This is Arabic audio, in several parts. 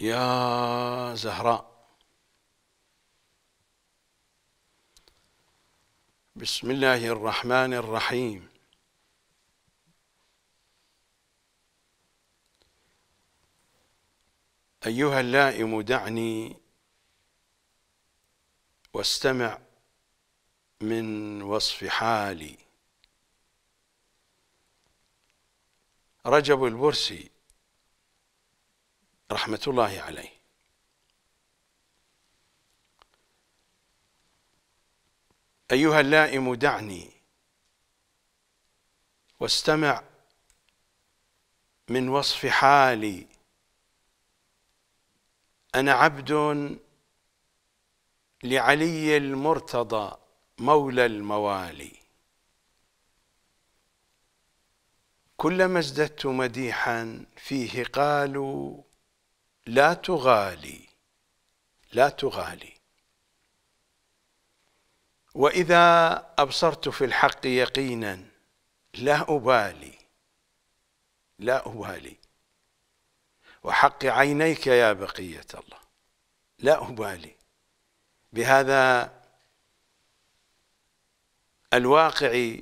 يا زهراء بسم الله الرحمن الرحيم أيها اللائم دعني واستمع من وصف حالي رجب البرسي رحمة الله عليه أيها اللائم دعني واستمع من وصف حالي أنا عبد لعلي المرتضى مولى الموالي كلما ازددت مديحا فيه قالوا لا تغالي لا تغالي وإذا أبصرت في الحق يقينا لا أبالي لا أبالي وحق عينيك يا بقية الله لا أبالي بهذا الواقع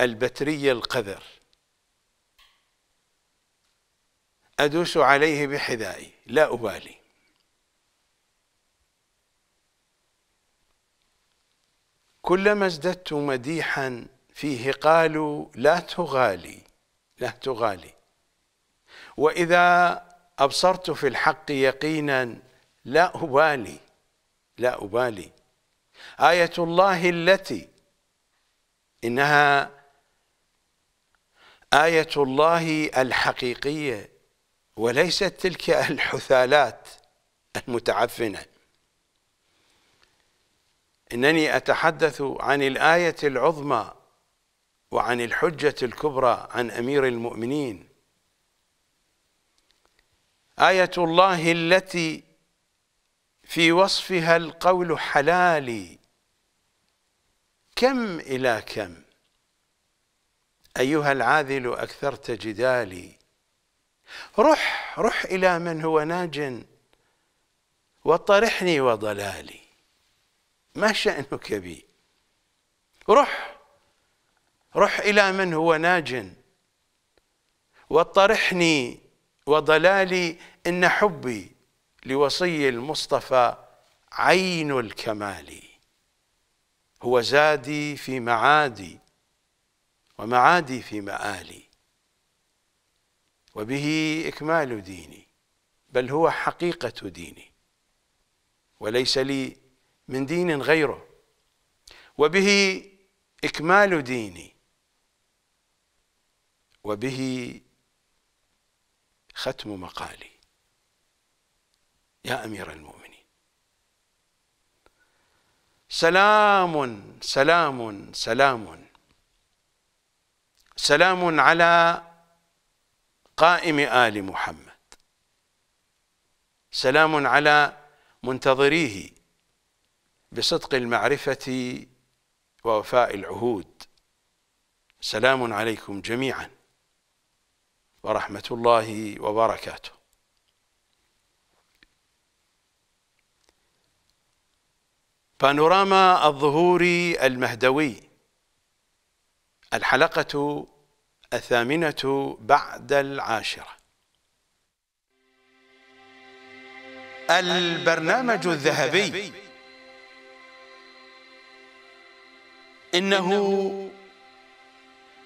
البتري القذر أدوس عليه بحذائي لا أبالي كلما ازددت مديحا فيه قالوا لا تغالي لا تغالي وإذا أبصرت في الحق يقينا لا أبالي لا أبالي آية الله التي إنها آية الله الحقيقية وليست تلك الحثالات المتعفنة إنني أتحدث عن الآية العظمى وعن الحجة الكبرى عن أمير المؤمنين آية الله التي في وصفها القول حلالي كم إلى كم أيها العاذل أكثرت جدالي روح روح إلى من هو ناج وطرحني وضلالي ما شأنك بي روح روح إلى من هو ناج وطرحني وضلالي إن حبي لوصي المصطفى عين الكمال هو زادي في معادي ومعادي في مآلي وبه إكمال ديني بل هو حقيقة ديني وليس لي من دين غيره وبه إكمال ديني وبه ختم مقالي يا أمير المؤمنين سلام سلام سلام سلام على قائم آل محمد سلام على منتظريه بصدق المعرفة ووفاء العهود سلام عليكم جميعا ورحمة الله وبركاته بانوراما الظهور المهدوي الحلقة الثامنة بعد العاشرة البرنامج الذهبي إنه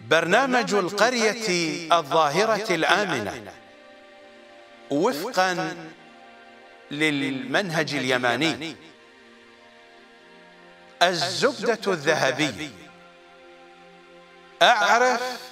برنامج القرية الظاهرة الآمنة وفقا للمنهج اليماني الزبدة الذهبية أعرف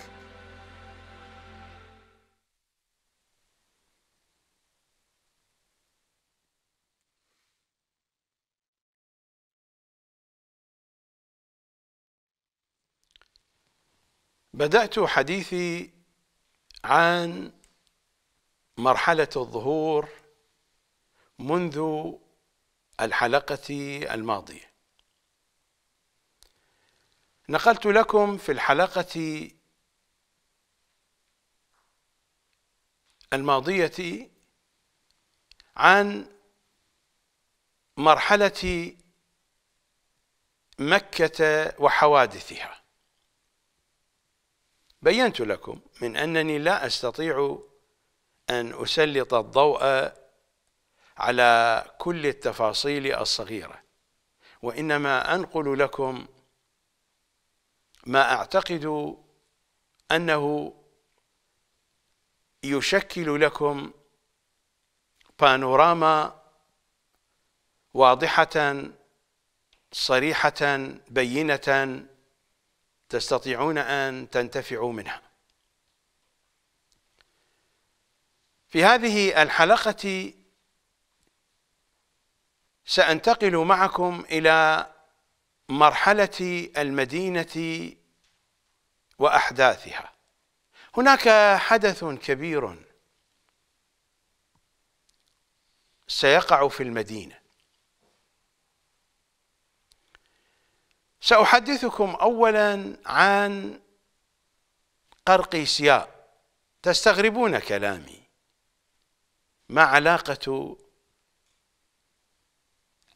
بدأت حديثي عن مرحلة الظهور منذ الحلقة الماضية نقلت لكم في الحلقة الماضية عن مرحلة مكة وحوادثها بينت لكم من أنني لا أستطيع أن أسلط الضوء على كل التفاصيل الصغيرة وإنما أنقل لكم ما أعتقد أنه يشكل لكم بانوراما واضحة صريحة بينة تستطيعون أن تنتفعوا منها في هذه الحلقة سأنتقل معكم إلى مرحلة المدينة وأحداثها هناك حدث كبير سيقع في المدينة سأحدثكم أولا عن قرقيسياء تستغربون كلامي ما علاقة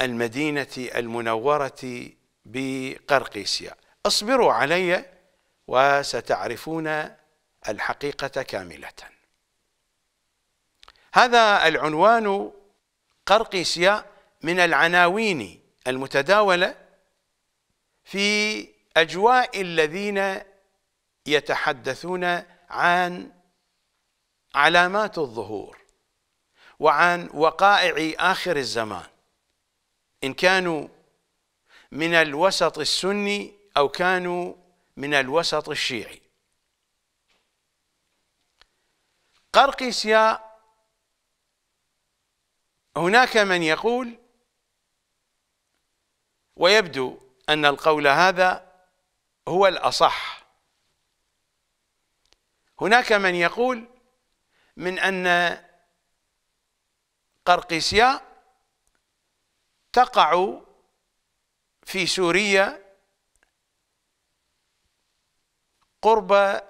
المدينة المنورة بقرقيسيا اصبروا علي وستعرفون الحقيقة كاملة هذا العنوان قرقيسيا من العناوين المتداولة في أجواء الذين يتحدثون عن علامات الظهور وعن وقائع آخر الزمان إن كانوا من الوسط السني أو كانوا من الوسط الشيعي قرقسيا هناك من يقول ويبدو أن القول هذا هو الأصح هناك من يقول من أن قرقسيا تقع في سوريا قرب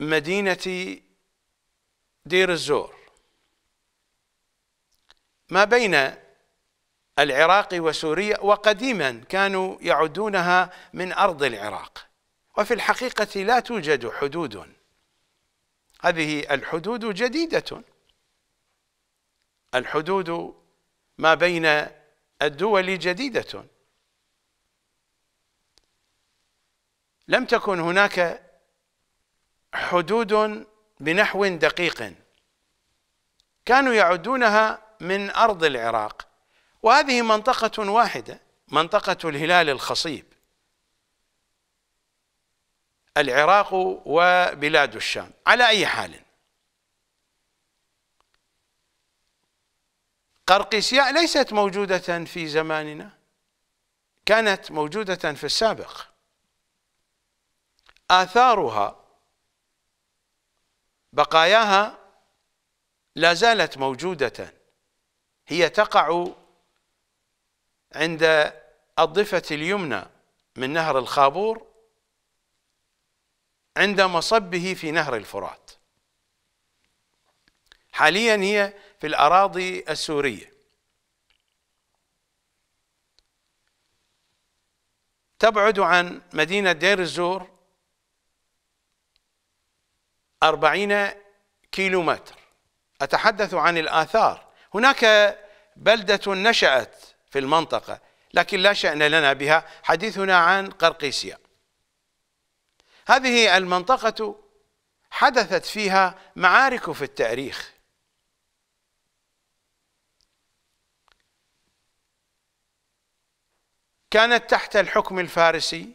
مدينة دير الزور ما بين العراق وسوريا وقديما كانوا يعدونها من أرض العراق وفي الحقيقة لا توجد حدود هذه الحدود جديدة الحدود ما بين الدول جديدة لم تكن هناك حدود بنحو دقيق كانوا يعدونها من أرض العراق وهذه منطقة واحدة منطقة الهلال الخصيب العراق وبلاد الشام على أي حال قرقسياء ليست موجودة في زماننا كانت موجودة في السابق آثارها بقاياها لا زالت موجودة هي تقع عند الضفة اليمنى من نهر الخابور عند مصبه في نهر الفرات حاليا هي في الأراضي السورية تبعد عن مدينة دير الزور أربعين كيلومتر أتحدث عن الآثار هناك بلدة نشأت في المنطقة لكن لا شأن لنا بها حديثنا عن قرقيسيا هذه المنطقة حدثت فيها معارك في التاريخ كانت تحت الحكم الفارسي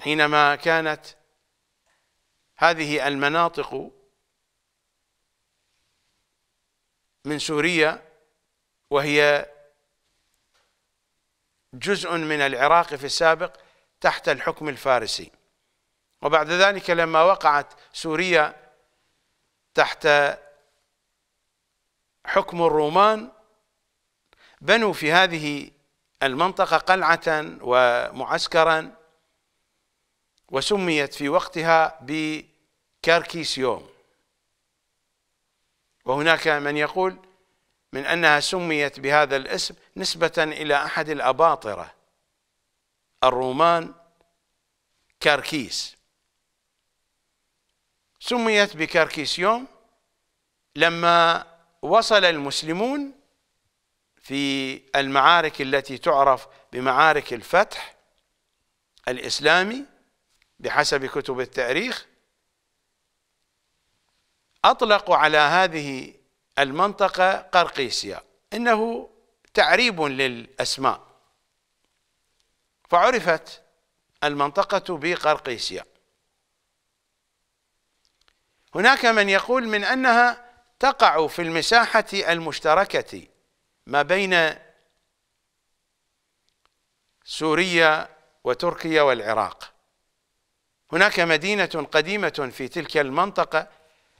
حينما كانت هذه المناطق من سوريا وهي جزء من العراق في السابق تحت الحكم الفارسي وبعد ذلك لما وقعت سوريا تحت حكم الرومان بنوا في هذه المنطقة قلعة ومعسكرا وسميت في وقتها بكاركيسيوم وهناك من يقول من انها سميت بهذا الاسم نسبه الى احد الاباطره الرومان كاركيس سميت يوم لما وصل المسلمون في المعارك التي تعرف بمعارك الفتح الاسلامي بحسب كتب التاريخ اطلقوا على هذه المنطقة قرقيسيا إنه تعريب للأسماء فعرفت المنطقة بقرقيسيا هناك من يقول من أنها تقع في المساحة المشتركة ما بين سوريا وتركيا والعراق هناك مدينة قديمة في تلك المنطقة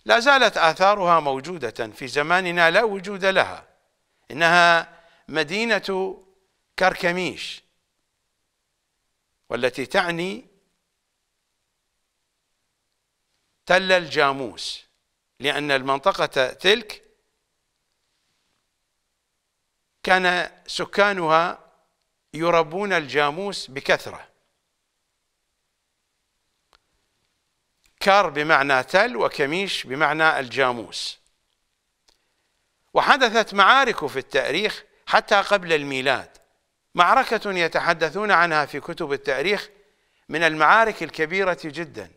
لا زالت آثارها موجودة في زماننا لا وجود لها إنها مدينة كركميش والتي تعني تل الجاموس لأن المنطقة تلك كان سكانها يربون الجاموس بكثره كر بمعنى تل وكميش بمعنى الجاموس وحدثت معارك في التاريخ حتى قبل الميلاد معركة يتحدثون عنها في كتب التاريخ من المعارك الكبيرة جدا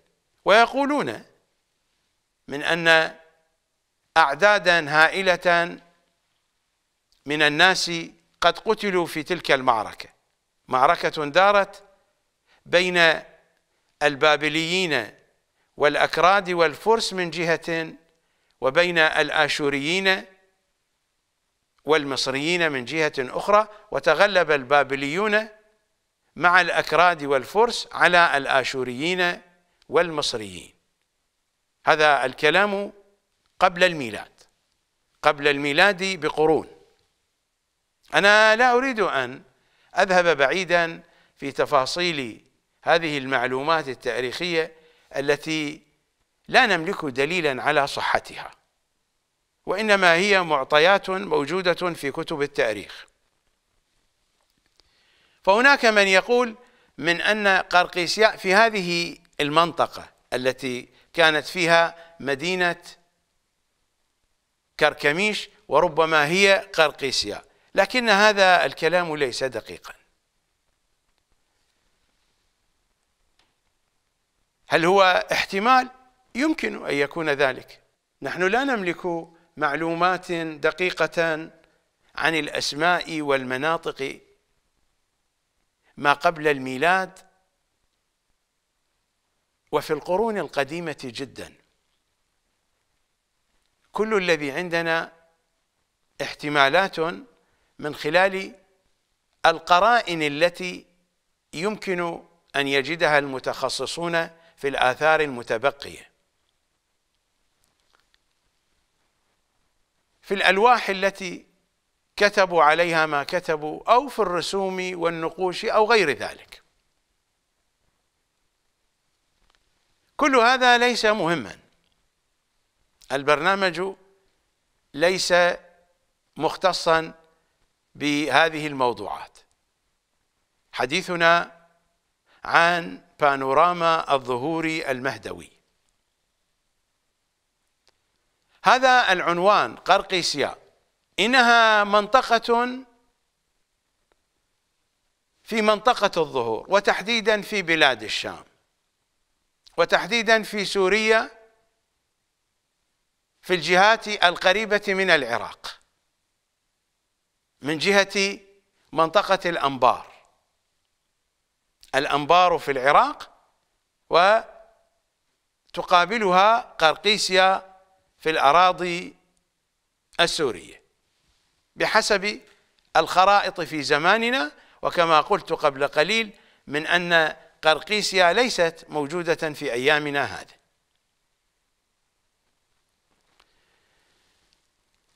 ويقولون من أن أعدادا هائلة من الناس قد قتلوا في تلك المعركة معركة دارت بين البابليين والأكراد والفرس من جهة وبين الآشوريين والمصريين من جهة أخرى وتغلب البابليون مع الأكراد والفرس على الآشوريين والمصريين هذا الكلام قبل الميلاد قبل الميلاد بقرون أنا لا أريد أن أذهب بعيدا في تفاصيل هذه المعلومات التاريخية التي لا نملك دليلا على صحتها وإنما هي معطيات موجودة في كتب التاريخ فهناك من يقول من أن قرقيسياء في هذه المنطقة التي كانت فيها مدينة كركميش وربما هي قرقيسيا لكن هذا الكلام ليس دقيقا هل هو احتمال؟ يمكن أن يكون ذلك نحن لا نملك معلومات دقيقة عن الأسماء والمناطق ما قبل الميلاد وفي القرون القديمة جدا كل الذي عندنا احتمالات من خلال القرائن التي يمكن أن يجدها المتخصصون في الآثار المتبقية في الألواح التي كتبوا عليها ما كتبوا أو في الرسوم والنقوش أو غير ذلك كل هذا ليس مهما البرنامج ليس مختصا بهذه الموضوعات حديثنا عن بانوراما الظهوري المهدوي هذا العنوان قرقيسيا إنها منطقة في منطقة الظهور وتحديدا في بلاد الشام وتحديدا في سوريا في الجهات القريبة من العراق من جهة منطقة الأنبار الأنبار في العراق وتقابلها قرقيسيا في الأراضي السورية بحسب الخرائط في زماننا وكما قلت قبل قليل من أن قرقيسيا ليست موجودة في أيامنا هذا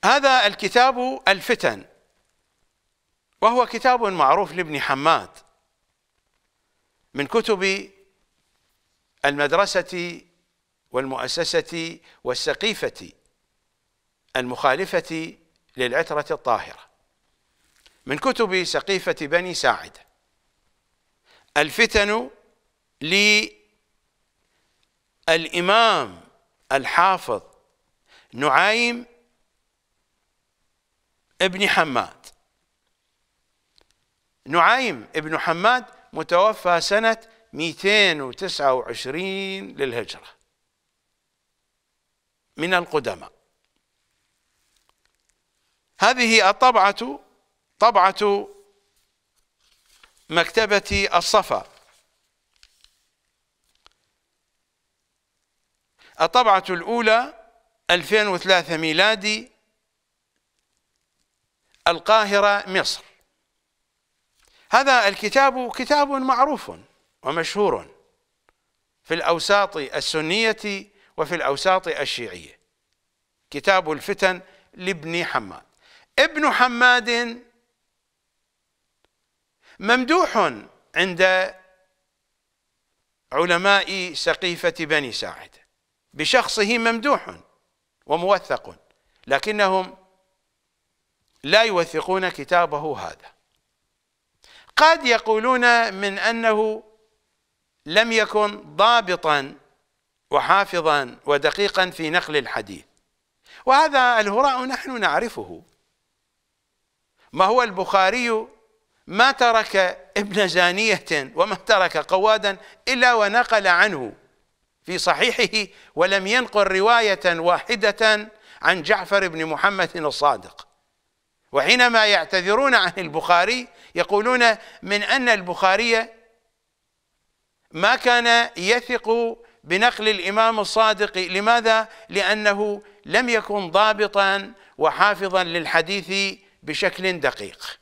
هذا الكتاب الفتن وهو كتاب معروف لابن حماد من كتب المدرسة والمؤسسة والسقيفة المخالفة للعترة الطاهرة من كتب سقيفة بني ساعدة الفتن للإمام الحافظ نعيم ابن حماد نعيم ابن حماد متوفى سنة 229 للهجرة من القدماء هذه الطبعة طبعة مكتبة الصفا الطبعة الأولى 2003 ميلادي القاهرة مصر هذا الكتاب كتاب معروف ومشهور في الأوساط السنية وفي الأوساط الشيعية كتاب الفتن لابن حماد ابن حماد ممدوح عند علماء سقيفة بني ساعد بشخصه ممدوح وموثق لكنهم لا يوثقون كتابه هذا قد يقولون من أنه لم يكن ضابطا وحافظا ودقيقا في نقل الحديث وهذا الهراء نحن نعرفه ما هو البخاري ما ترك ابن زانية وما ترك قوادا إلا ونقل عنه في صحيحه ولم ينقل رواية واحدة عن جعفر بن محمد الصادق وحينما يعتذرون عن البخاري يقولون من أن البخاري ما كان يثق بنقل الإمام الصادق لماذا؟ لأنه لم يكن ضابطا وحافظا للحديث بشكل دقيق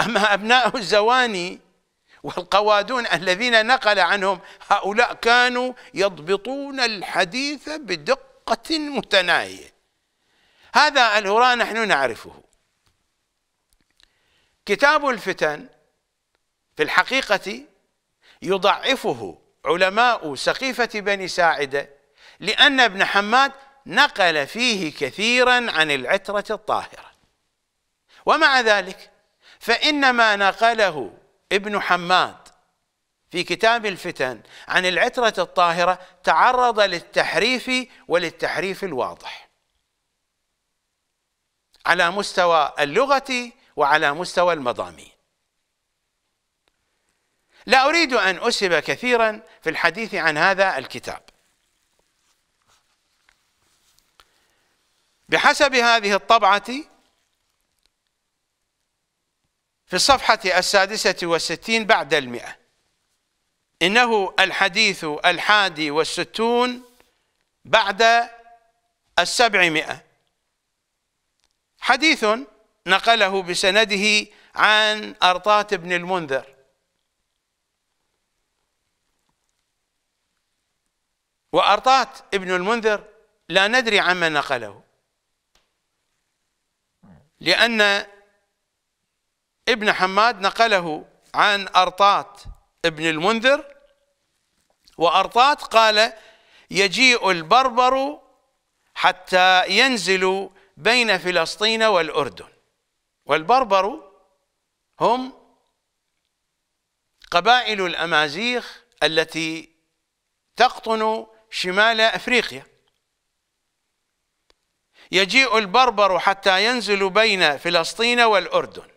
أما أبناء الزواني والقوادون الذين نقل عنهم هؤلاء كانوا يضبطون الحديث بدقة متناهية هذا الهراء نحن نعرفه كتاب الفتن في الحقيقة يضعفه علماء سقيفة بني ساعدة لأن ابن حماد نقل فيه كثيرا عن العترة الطاهرة ومع ذلك فإن ما نقله ابن حماد في كتاب الفتن عن العترة الطاهرة تعرض للتحريف وللتحريف الواضح على مستوى اللغة وعلى مستوى المضامين لا أريد أن أسهب كثيرا في الحديث عن هذا الكتاب بحسب هذه الطبعة في الصفحة السادسة والستين بعد المئة إنه الحديث الحادي والستون بعد السبعمائة حديث نقله بسنده عن أرطات بن المنذر وأرطات ابن المنذر لا ندري عما نقله لأن ابن حماد نقله عن أرطات ابن المنذر وأرطات قال يجيء البربر حتى ينزلوا بين فلسطين والأردن والبربر هم قبائل الأمازيغ التي تقطن شمال أفريقيا يجيء البربر حتى ينزل بين فلسطين والأردن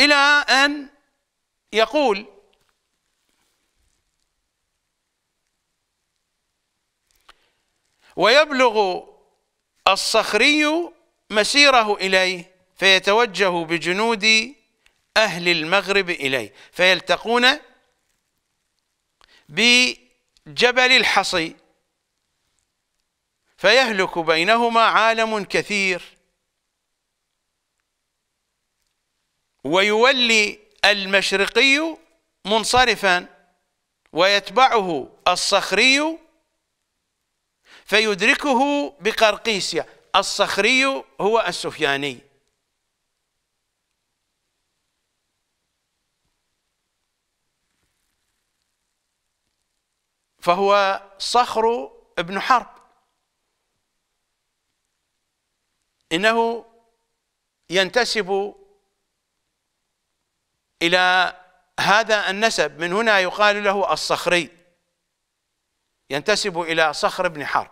إلى أن يقول ويبلغ الصخري مسيره إليه فيتوجه بجنود أهل المغرب إليه فيلتقون بجبل الحصي فيهلك بينهما عالم كثير ويولي المشرقي منصرفا ويتبعه الصخري فيدركه بقرقيسيا الصخري هو السفياني فهو صخر ابن حرب إنه ينتسب إلى هذا النسب من هنا يقال له الصخري ينتسب إلى صخر بن حرب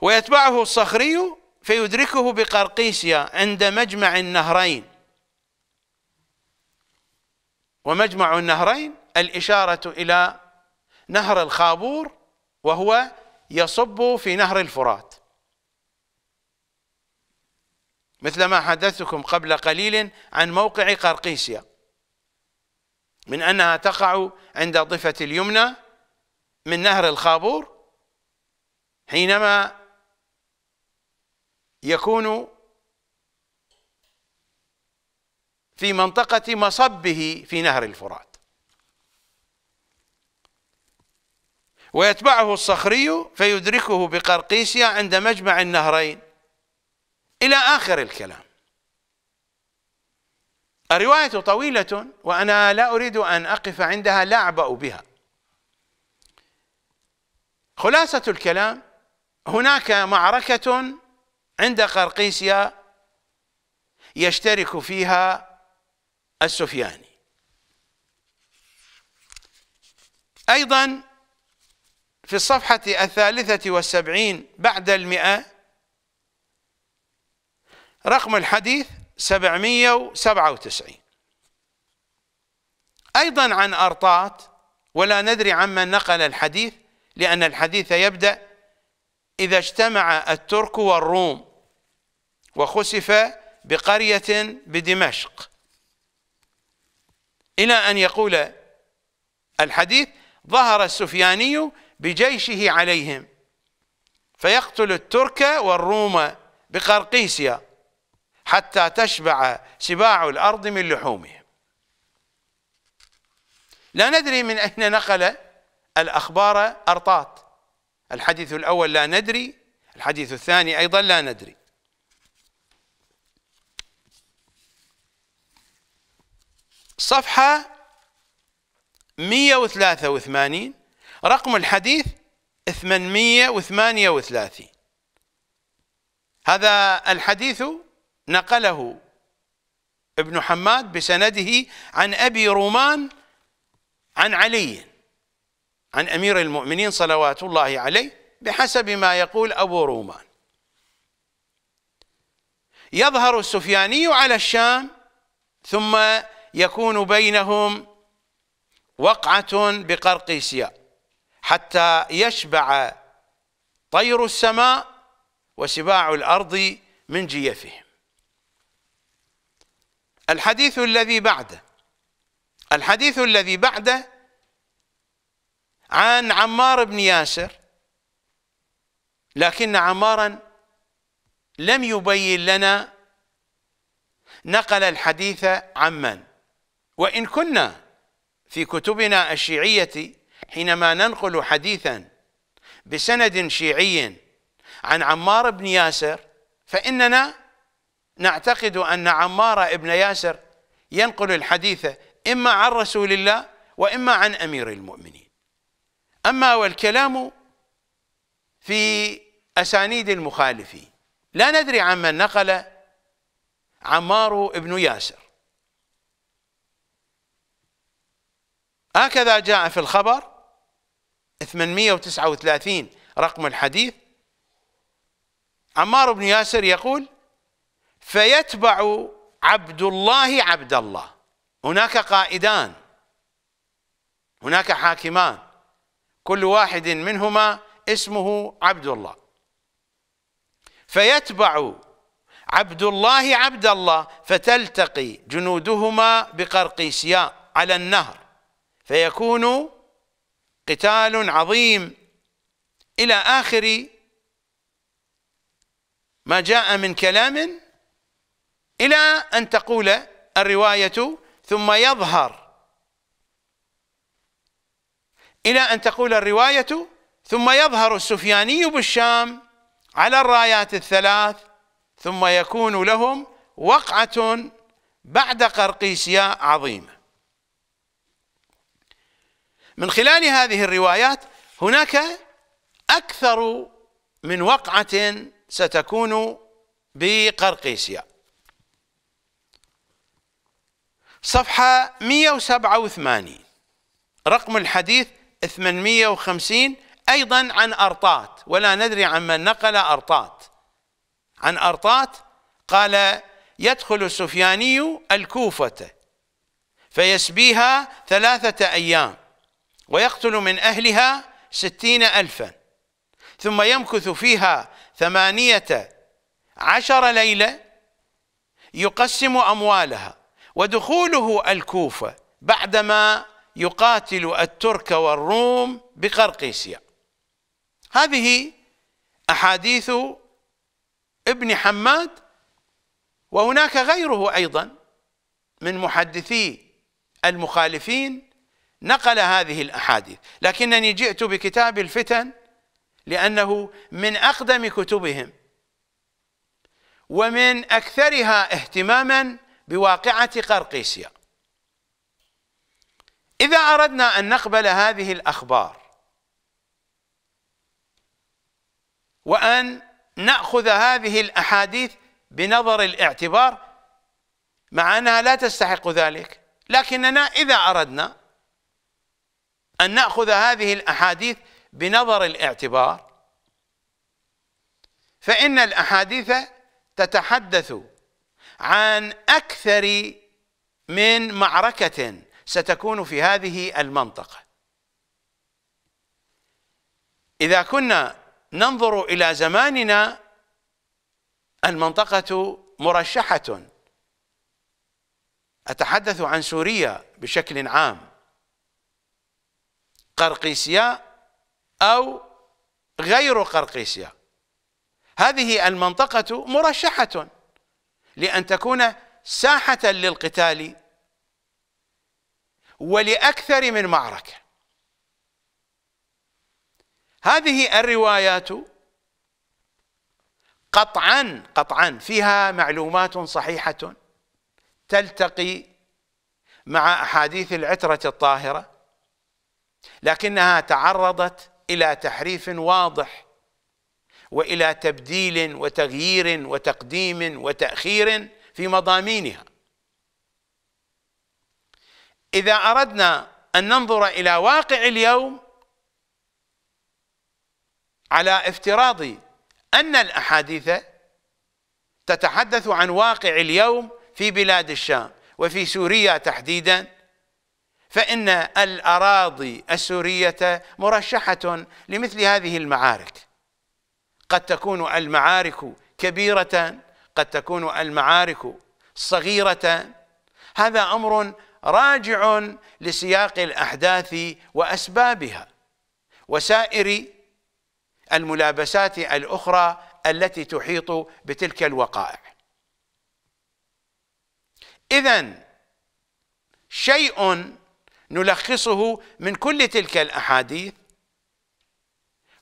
ويتبعه الصخري فيدركه بقرقيسيا عند مجمع النهرين ومجمع النهرين الإشارة إلى نهر الخابور وهو يصب في نهر الفرات مثل ما حدثتكم قبل قليل عن موقع قرقيسيا من أنها تقع عند ضفة اليمنى من نهر الخابور حينما يكون في منطقة مصبه في نهر الفرات ويتبعه الصخري فيدركه بقرقيسيا عند مجمع النهرين إلى آخر الكلام الرواية طويلة وأنا لا أريد أن أقف عندها لا أعبأ بها خلاصة الكلام هناك معركة عند قرقيسيا يشترك فيها السفياني أيضا في الصفحة الثالثة والسبعين بعد المئة رقم الحديث سبعمية وسبعة وتسعين أيضا عن أرطات ولا ندري عمن نقل الحديث لأن الحديث يبدأ إذا اجتمع الترك والروم وخسف بقرية بدمشق إلى أن يقول الحديث ظهر السفياني بجيشه عليهم فيقتل الترك والروم بقرقيسيا حتى تشبع سباع الأرض من لحومهم لا ندري من أين نقل الأخبار أرطات الحديث الأول لا ندري الحديث الثاني أيضا لا ندري صفحة 183 رقم الحديث 838 هذا الحديث نقله ابن حماد بسنده عن أبي رومان عن علي عن أمير المؤمنين صلوات الله عليه بحسب ما يقول أبو رومان يظهر السفياني على الشام ثم يكون بينهم وقعة بقرقيسيا حتى يشبع طير السماء وسباع الأرض من جيفهم الحديث الذي بعده الحديث الذي بعده عن عمار بن ياسر لكن عمارا لم يبين لنا نقل الحديث عمن وإن كنا في كتبنا الشيعية حينما ننقل حديثا بسند شيعي عن عمار بن ياسر فإننا نعتقد أن عمار بن ياسر ينقل الحديث إما عن رسول الله وإما عن أمير المؤمنين أما والكلام في أسانيد المخالف لا ندري عن من نقل عمار بن ياسر هكذا جاء في الخبر 839 رقم الحديث عمار بن ياسر يقول فيتبع عبد الله عبد الله هناك قائدان هناك حاكمان كل واحد منهما اسمه عبد الله فيتبع عبد الله عبد الله فتلتقي جنودهما بقرقيسيا على النهر فيكون قتال عظيم إلى آخر ما جاء من كلام إلى أن تقول الرواية ثم يظهر إلى أن تقول الرواية ثم يظهر السفياني بالشام على الرايات الثلاث ثم يكون لهم وقعة بعد قرقيسيا عظيمة من خلال هذه الروايات هناك أكثر من وقعة ستكون بقرقيسيا صفحة 187 رقم الحديث 850 أيضا عن أرطات ولا ندري عن من نقل أرطات عن أرطات قال يدخل السفياني الكوفة فيسبيها ثلاثة أيام ويقتل من أهلها ستين ألفا ثم يمكث فيها ثمانية عشر ليلة يقسم أموالها ودخوله الكوفة بعدما يقاتل الترك والروم بقرقيسيا هذه أحاديث ابن حماد وهناك غيره أيضا من محدثي المخالفين نقل هذه الأحاديث لكنني جئت بكتاب الفتن لأنه من أقدم كتبهم ومن أكثرها اهتماما بواقعة قرقيسيا إذا أردنا أن نقبل هذه الأخبار وأن نأخذ هذه الأحاديث بنظر الاعتبار مع أنها لا تستحق ذلك لكننا إذا أردنا أن نأخذ هذه الأحاديث بنظر الاعتبار فإن الأحاديث تتحدث عن أكثر من معركة ستكون في هذه المنطقة إذا كنا ننظر إلى زماننا المنطقة مرشحة أتحدث عن سوريا بشكل عام قرقيسيا أو غير قرقيسيا هذه المنطقة مرشحة لأن تكون ساحة للقتال ولأكثر من معركة هذه الروايات قطعا قطعا فيها معلومات صحيحة تلتقي مع أحاديث العترة الطاهرة لكنها تعرضت إلى تحريف واضح والى تبديل وتغيير وتقديم وتاخير في مضامينها إذا أردنا أن ننظر إلى واقع اليوم على افتراض أن الأحاديث تتحدث عن واقع اليوم في بلاد الشام وفي سوريا تحديدا فإن الأراضي السورية مرشحة لمثل هذه المعارك قد تكون المعارك كبيرة قد تكون المعارك صغيرة هذا أمر راجع لسياق الأحداث وأسبابها وسائر الملابسات الأخرى التي تحيط بتلك الوقائع إذا شيء نلخصه من كل تلك الأحاديث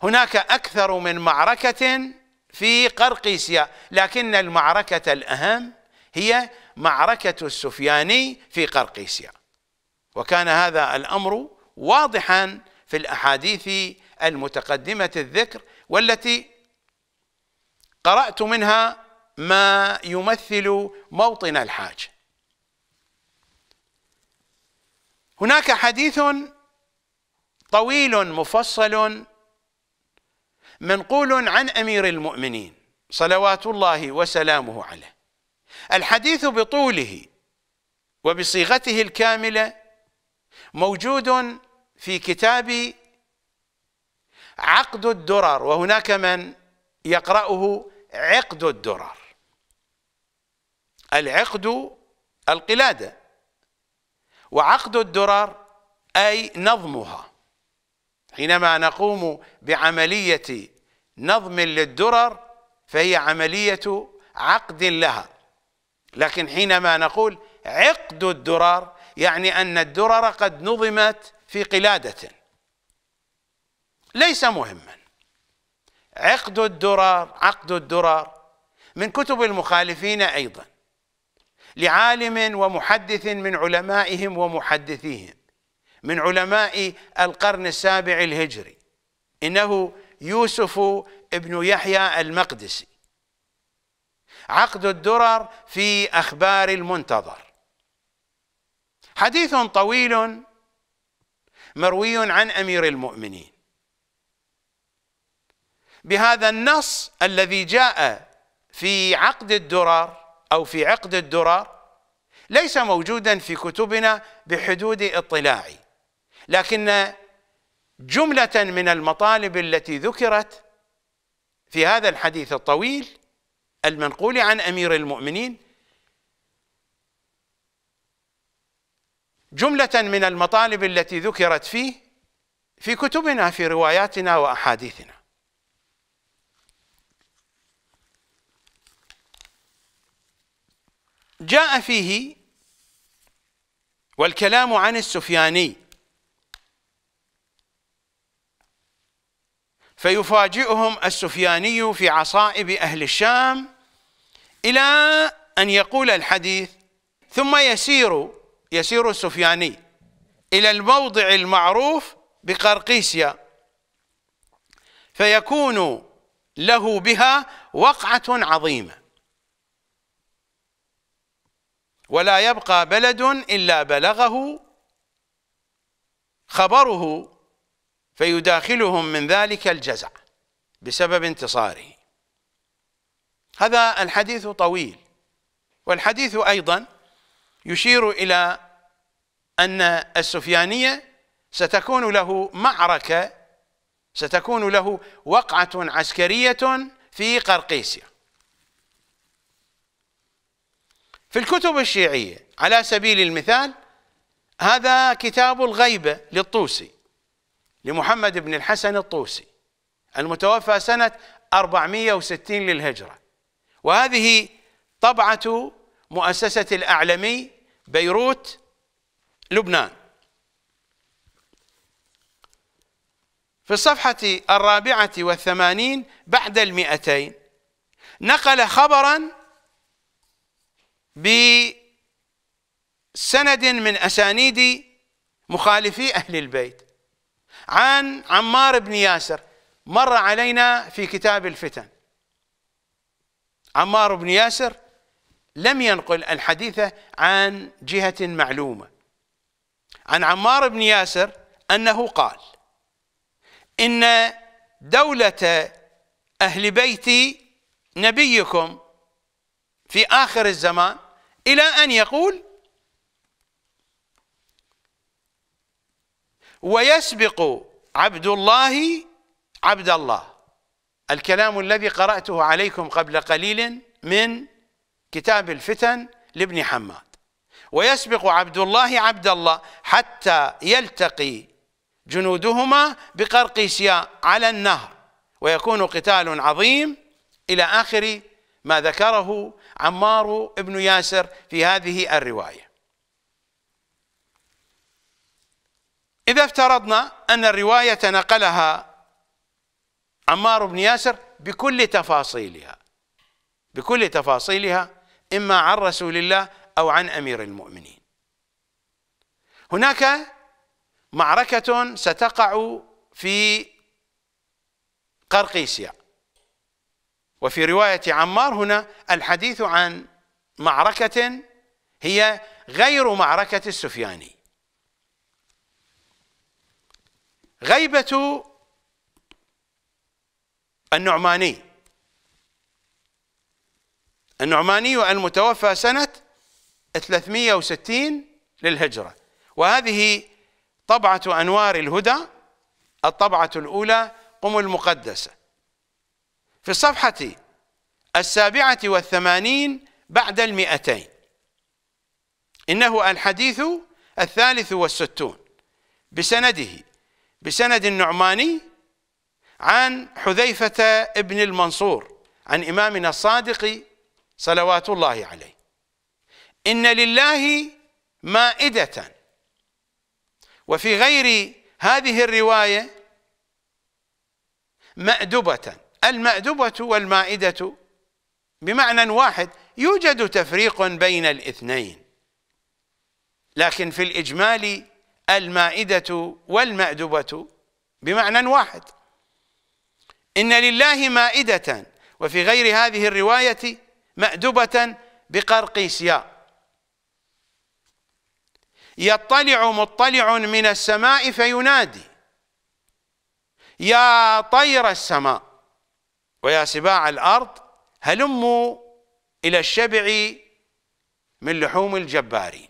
هناك أكثر من معركة في قرقيسيا لكن المعركة الأهم هي معركة السفياني في قرقيسيا وكان هذا الأمر واضحا في الأحاديث المتقدمة الذكر والتي قرأت منها ما يمثل موطن الحاج هناك حديث طويل مفصل منقول عن أمير المؤمنين صلوات الله وسلامه عليه الحديث بطوله وبصيغته الكامله موجود في كتاب عقد الدرر وهناك من يقرأه عقد الدرر العقد القلادة وعقد الدرر أي نظمها حينما نقوم بعملية نظم للدرر فهي عملية عقد لها لكن حينما نقول عقد الدرر يعني أن الدرر قد نظمت في قلادة ليس مهما عقد الدرر عقد الدرر من كتب المخالفين أيضا لعالم ومحدث من علمائهم ومحدثيهم من علماء القرن السابع الهجري إنه يوسف ابن يحيى المقدسي عقد الدرر في أخبار المنتظر حديث طويل مروي عن أمير المؤمنين بهذا النص الذي جاء في عقد الدرر أو في عقد الدرر ليس موجودا في كتبنا بحدود اطلاعي لكن جملة من المطالب التي ذكرت في هذا الحديث الطويل المنقول عن امير المؤمنين جمله من المطالب التي ذكرت فيه في كتبنا في رواياتنا واحاديثنا جاء فيه والكلام عن السفياني فيفاجئهم السفياني في عصائب اهل الشام إلى أن يقول الحديث ثم يسير يسير السفياني إلى الموضع المعروف بقرقيسيا فيكون له بها وقعة عظيمة ولا يبقى بلد إلا بلغه خبره فيداخلهم من ذلك الجزع بسبب انتصاره هذا الحديث طويل والحديث أيضا يشير إلى أن السفيانية ستكون له معركة ستكون له وقعة عسكرية في قرقيسيا في الكتب الشيعية على سبيل المثال هذا كتاب الغيبة للطوسي لمحمد بن الحسن الطوسي المتوفى سنة 460 للهجرة وهذه طبعة مؤسسة الأعلمي بيروت لبنان في الصفحة الرابعة والثمانين بعد المئتين نقل خبرا بسند من أسانيد مخالفي أهل البيت عن عمار بن ياسر مر علينا في كتاب الفتن عمار بن ياسر لم ينقل الحديث عن جهة معلومة عن عمار بن ياسر أنه قال إن دولة أهل بيت نبيكم في آخر الزمان إلى أن يقول ويسبق عبد الله عبد الله الكلام الذي قرأته عليكم قبل قليل من كتاب الفتن لابن حماد ويسبق عبد الله عبد الله حتى يلتقي جنودهما بقرقيسيا على النهر ويكون قتال عظيم إلى آخر ما ذكره عمار بن ياسر في هذه الرواية إذا افترضنا أن الرواية نقلها عمار بن ياسر بكل تفاصيلها بكل تفاصيلها إما عن رسول الله أو عن أمير المؤمنين هناك معركة ستقع في قرقيسيا وفي رواية عمار هنا الحديث عن معركة هي غير معركة السفياني غيبة النعماني النعماني المتوفى سنة 360 للهجرة وهذه طبعة أنوار الهدى الطبعة الأولى قم المقدسة في الصفحة السابعة والثمانين بعد المئتين إنه الحديث الثالث والستون بسنده بسند النعماني عن حذيفة ابن المنصور عن إمامنا الصادق صلوات الله عليه إن لله مائدة وفي غير هذه الرواية مأدبة المأدبة والمائدة بمعنى واحد يوجد تفريق بين الاثنين لكن في الإجمال المائدة والمأدبة بمعنى واحد إن لله مائدة وفي غير هذه الرواية مأدبة بقرقيسيا يطلع مطلع من السماء فينادي يا طير السماء ويا سباع الأرض هلموا إلى الشبع من لحوم الجبارين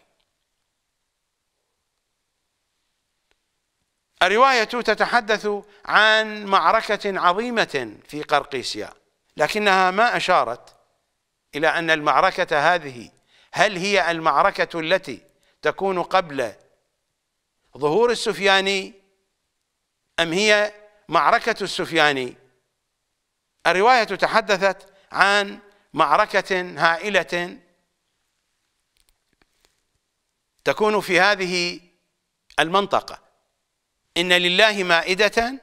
الرواية تتحدث عن معركة عظيمة في قرقيسيا لكنها ما أشارت إلى أن المعركة هذه هل هي المعركة التي تكون قبل ظهور السفياني أم هي معركة السفياني الرواية تحدثت عن معركة هائلة تكون في هذه المنطقة إن لله مائدة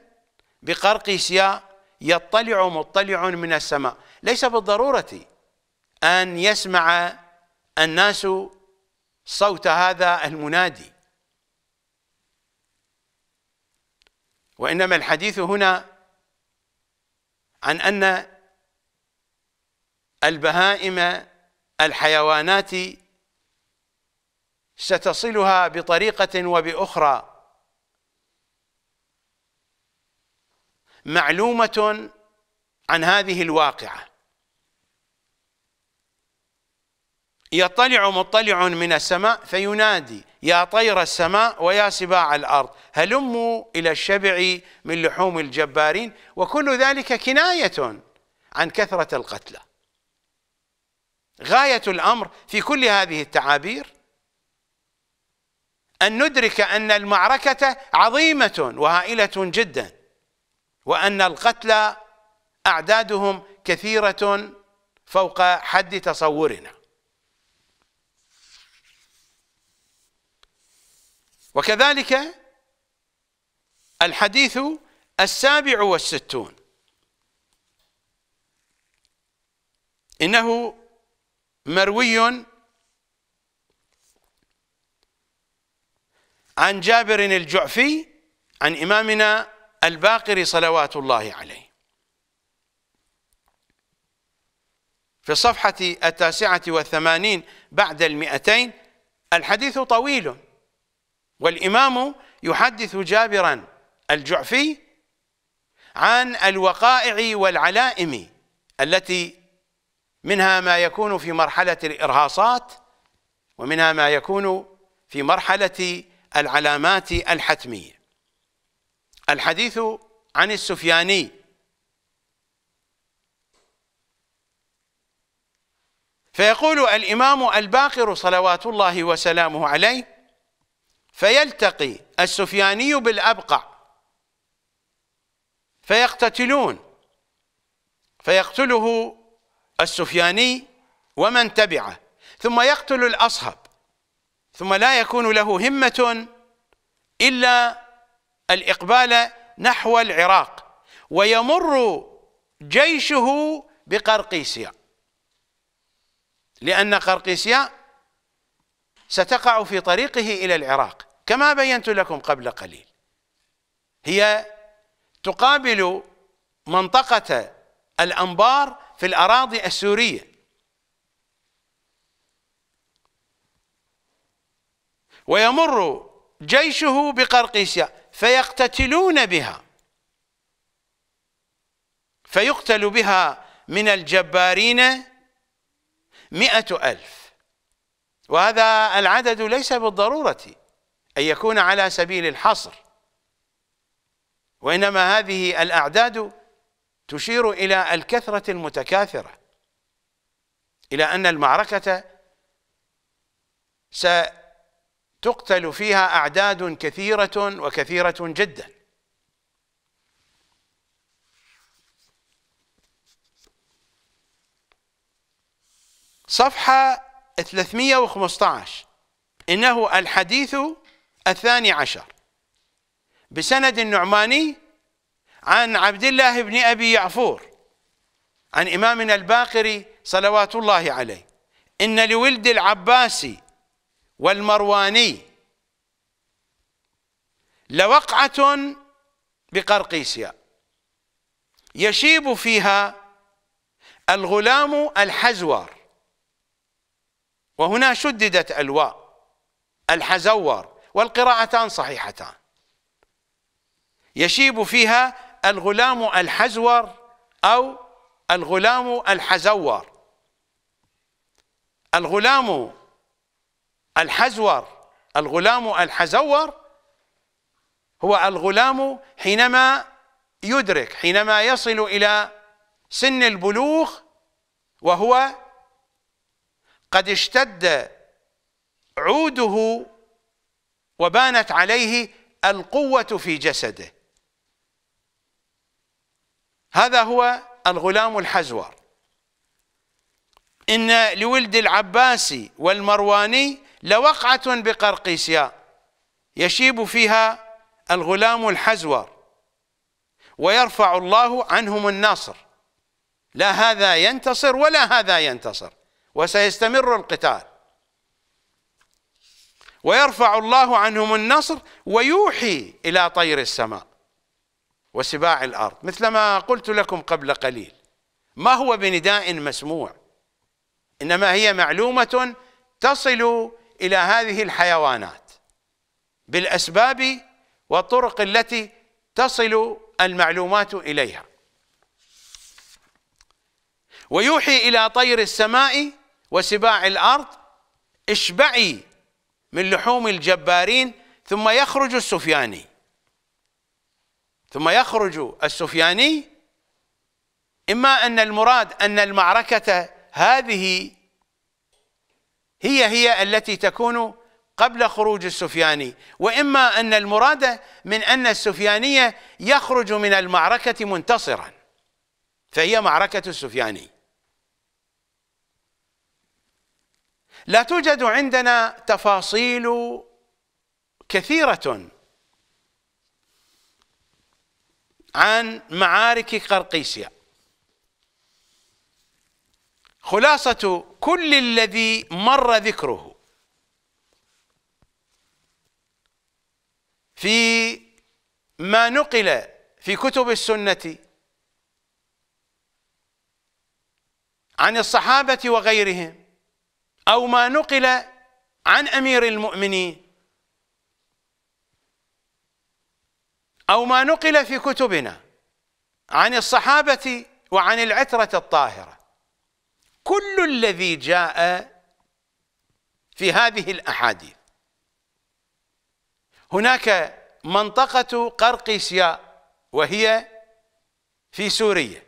بقرق سياء يطلع مطلع من السماء ليس بالضرورة أن يسمع الناس صوت هذا المنادي وإنما الحديث هنا عن أن البهائم الحيوانات ستصلها بطريقة وبأخرى معلومة عن هذه الواقعة يطلع مطلع من السماء فينادي يا طير السماء ويا سباع الأرض هلموا إلى الشبع من لحوم الجبارين وكل ذلك كناية عن كثرة القتلى غاية الأمر في كل هذه التعابير أن ندرك أن المعركة عظيمة وهائلة جداً وأن القتلى أعدادهم كثيرة فوق حد تصورنا وكذلك الحديث السابع والستون إنه مروي عن جابر الجعفي عن إمامنا الباقر صلوات الله عليه في الصفحة التاسعة والثمانين بعد المئتين الحديث طويل والإمام يحدث جابرا الجعفي عن الوقائع والعلائم التي منها ما يكون في مرحلة الإرهاصات ومنها ما يكون في مرحلة العلامات الحتمية الحديث عن السفياني فيقول الإمام الباقر صلوات الله وسلامه عليه فيلتقي السفياني بالأبقع فيقتتلون فيقتله السفياني ومن تبعه ثم يقتل الأصهب ثم لا يكون له همة إلا الإقبال نحو العراق ويمر جيشه بقرقيسيا لأن قرقيسيا ستقع في طريقه إلى العراق كما بينت لكم قبل قليل هي تقابل منطقة الأنبار في الأراضي السورية ويمر جيشه بقرقيسيا فيقتتلون بها فيقتل بها من الجبارين مئة ألف وهذا العدد ليس بالضرورة أن يكون على سبيل الحصر وإنما هذه الأعداد تشير إلى الكثرة المتكاثرة إلى أن المعركة ستكون تقتل فيها أعداد كثيرة وكثيرة جدا صفحة 315 إنه الحديث الثاني عشر بسند النعماني عن عبد الله بن أبي يعفور عن إمامنا الباقري صلوات الله عليه إن لولد العباس والمرواني لوقعة بقرقيسيا يشيب فيها الغلام الحزور وهنا شددت الواء الحزور والقراءتان صحيحتان يشيب فيها الغلام الحزور أو الغلام الحزور الغلام الحزور الغلام الحزور هو الغلام حينما يدرك حينما يصل إلى سن البلوغ وهو قد اشتد عوده وبانت عليه القوة في جسده هذا هو الغلام الحزور إن لولد العباسي والمرواني لوقعة بقرقيسيا يشيب فيها الغلام الحزور ويرفع الله عنهم الناصر لا هذا ينتصر ولا هذا ينتصر وسيستمر القتال ويرفع الله عنهم النصر ويوحي إلى طير السماء وسباع الأرض مثل ما قلت لكم قبل قليل ما هو بنداء مسموع إنما هي معلومة تصل إلى هذه الحيوانات بالأسباب والطرق التي تصل المعلومات إليها ويوحي إلى طير السماء وسباع الأرض اشبعي من لحوم الجبارين ثم يخرج السفياني ثم يخرج السفياني إما أن المراد أن المعركة هذه هي هي التي تكون قبل خروج السفياني وإما أن المراد من أن السفياني يخرج من المعركة منتصرا فهي معركة السفياني لا توجد عندنا تفاصيل كثيرة عن معارك قرقيسيا خلاصة كل الذي مر ذكره في ما نقل في كتب السنة عن الصحابة وغيرهم أو ما نقل عن أمير المؤمنين أو ما نقل في كتبنا عن الصحابة وعن العترة الطاهرة كل الذي جاء في هذه الأحاديث هناك منطقة قرقيسيا وهي في سوريا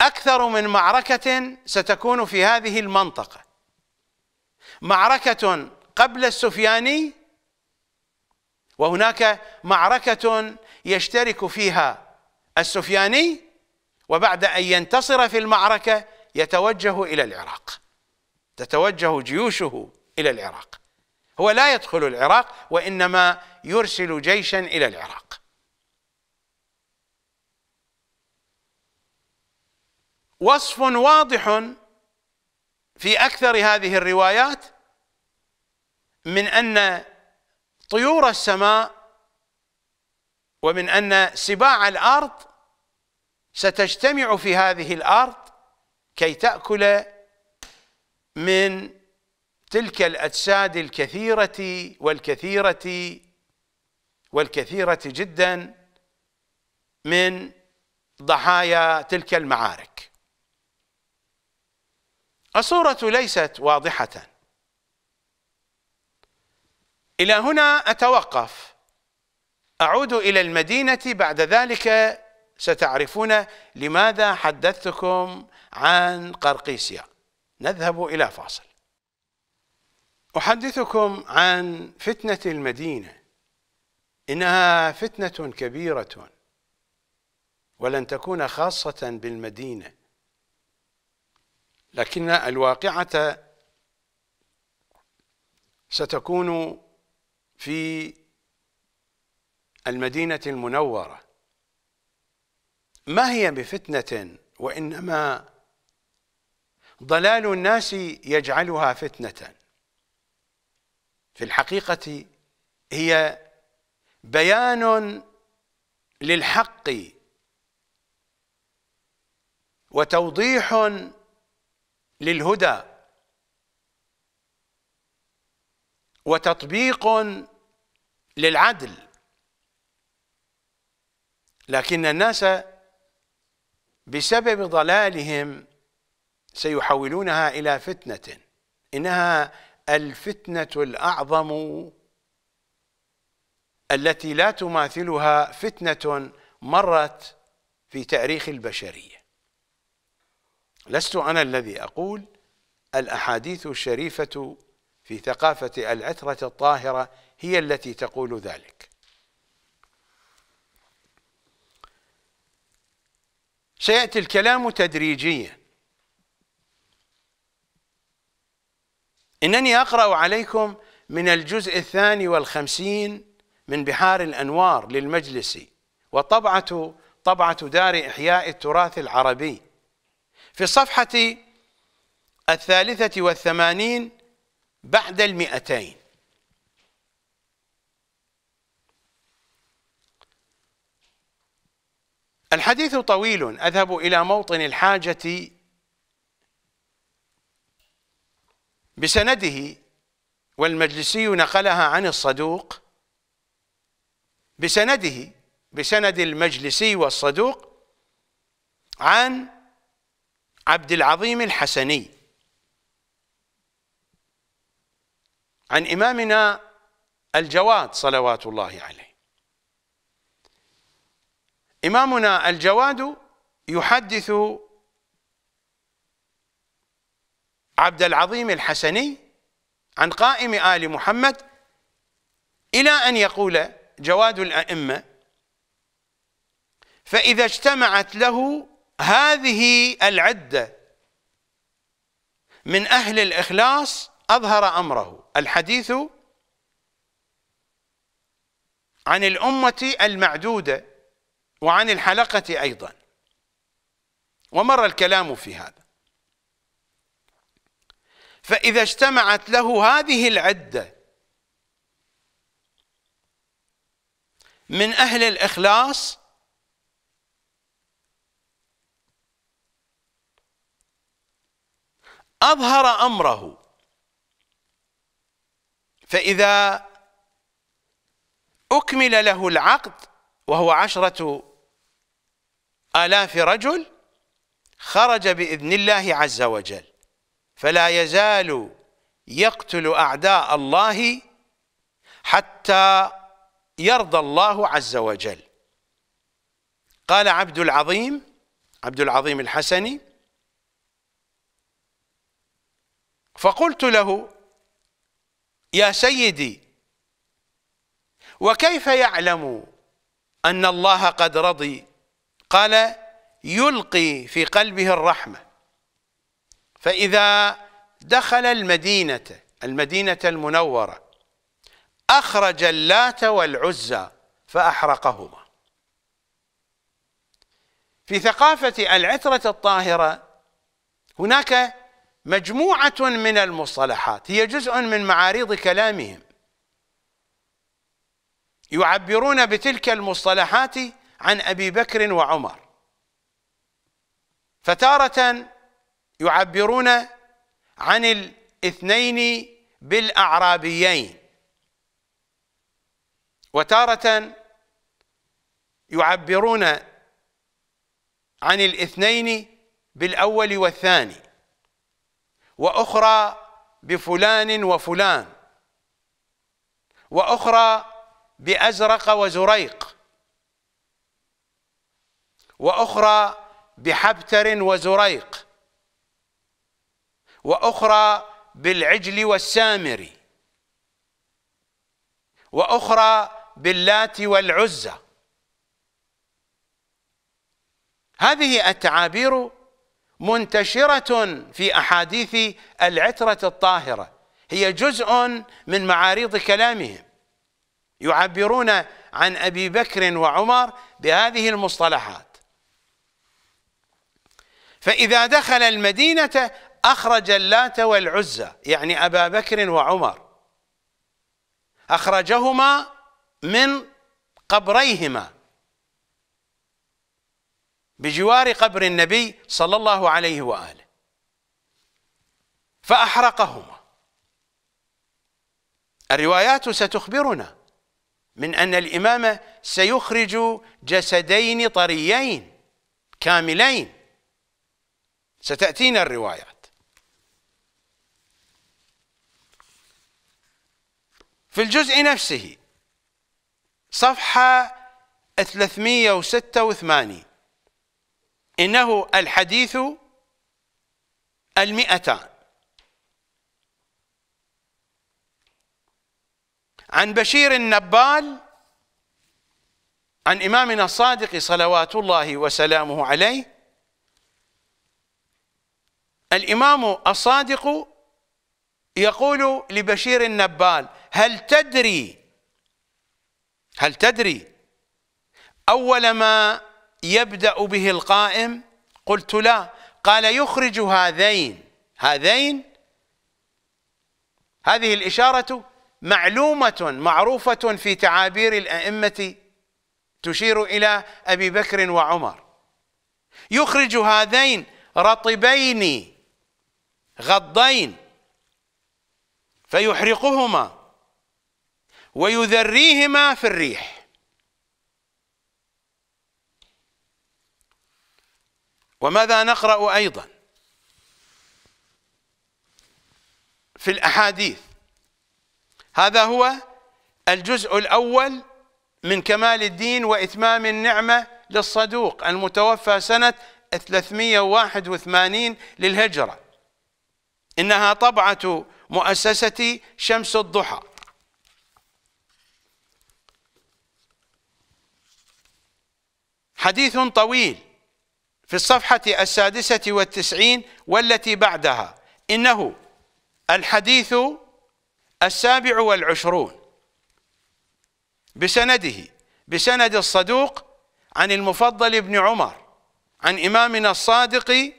أكثر من معركة ستكون في هذه المنطقة معركة قبل السفياني وهناك معركة يشترك فيها السفياني وبعد أن ينتصر في المعركة يتوجه إلى العراق تتوجه جيوشه إلى العراق هو لا يدخل العراق وإنما يرسل جيشا إلى العراق وصف واضح في أكثر هذه الروايات من أن طيور السماء ومن أن سباع الأرض ستجتمع في هذه الارض كي تاكل من تلك الاجساد الكثيره والكثيره والكثيره جدا من ضحايا تلك المعارك الصوره ليست واضحه الى هنا اتوقف اعود الى المدينه بعد ذلك ستعرفون لماذا حدثتكم عن قرقيسيا نذهب إلى فاصل أحدثكم عن فتنة المدينة إنها فتنة كبيرة ولن تكون خاصة بالمدينة لكن الواقعة ستكون في المدينة المنورة ما هي بفتنة وإنما ضلال الناس يجعلها فتنة في الحقيقة هي بيان للحق وتوضيح للهدى وتطبيق للعدل لكن الناس بسبب ضلالهم سيحولونها إلى فتنة إنها الفتنة الأعظم التي لا تماثلها فتنة مرت في تاريخ البشرية لست أنا الذي أقول الأحاديث الشريفة في ثقافة العترة الطاهرة هي التي تقول ذلك سيأتي الكلام تدريجيا إنني أقرأ عليكم من الجزء الثاني والخمسين من بحار الأنوار للمجلس وطبعة طبعة دار إحياء التراث العربي في الصفحة الثالثة والثمانين بعد المئتين الحديث طويل أذهب إلى موطن الحاجة بسنده والمجلسي نقلها عن الصدوق بسنده بسند المجلسي والصدوق عن عبد العظيم الحسني عن إمامنا الجواد صلوات الله عليه إمامنا الجواد يحدث عبد العظيم الحسني عن قائم آل محمد إلى أن يقول جواد الأئمة فإذا اجتمعت له هذه العدة من أهل الإخلاص أظهر أمره الحديث عن الأمة المعدودة وعن الحلقة أيضا ومر الكلام في هذا فإذا اجتمعت له هذه العدة من أهل الإخلاص أظهر أمره فإذا أكمل له العقد وهو عشرة آلاف رجل خرج بإذن الله عز وجل فلا يزال يقتل أعداء الله حتى يرضى الله عز وجل قال عبد العظيم عبد العظيم الحسني فقلت له يا سيدي وكيف يعلم أن الله قد رضي قال يلقي في قلبه الرحمة فإذا دخل المدينة المدينة المنورة أخرج اللات والعزى فأحرقهما في ثقافة العترة الطاهرة هناك مجموعة من المصطلحات هي جزء من معاريض كلامهم يعبرون بتلك المصطلحات عن ابي بكر وعمر فتارة يعبرون عن الاثنين بالاعرابيين وتارة يعبرون عن الاثنين بالاول والثاني واخرى بفلان وفلان واخرى بازرق وزريق وأخرى بحبتر وزريق وأخرى بالعجل والسامري وأخرى باللات والعزى هذه التعابير منتشرة في أحاديث العترة الطاهرة هي جزء من معاريض كلامهم يعبرون عن أبي بكر وعمر بهذه المصطلحات فإذا دخل المدينة أخرج اللات والعزى يعني أبا بكر وعمر أخرجهما من قبريهما بجوار قبر النبي صلى الله عليه وآله فأحرقهما الروايات ستخبرنا من أن الإمام سيخرج جسدين طريين كاملين ستأتينا الروايات في الجزء نفسه صفحة 386 إنه الحديث المئتان عن بشير النبال عن إمامنا الصادق صلوات الله وسلامه عليه الإمام الصادق يقول لبشير النبال هل تدري هل تدري أول ما يبدأ به القائم قلت لا قال يخرج هذين هذين هذه الإشارة معلومة معروفة في تعابير الأئمة تشير إلى أبي بكر وعمر يخرج هذين رطبين غضين فيحرقهما ويذريهما في الريح وماذا نقرأ أيضا في الأحاديث هذا هو الجزء الأول من كمال الدين وإتمام النعمة للصدوق المتوفى سنة 381 للهجرة إنها طبعة مؤسسة شمس الضحى حديث طويل في الصفحة السادسة والتسعين والتي بعدها إنه الحديث السابع والعشرون بسنده بسند الصدوق عن المفضل بن عمر عن إمامنا الصادق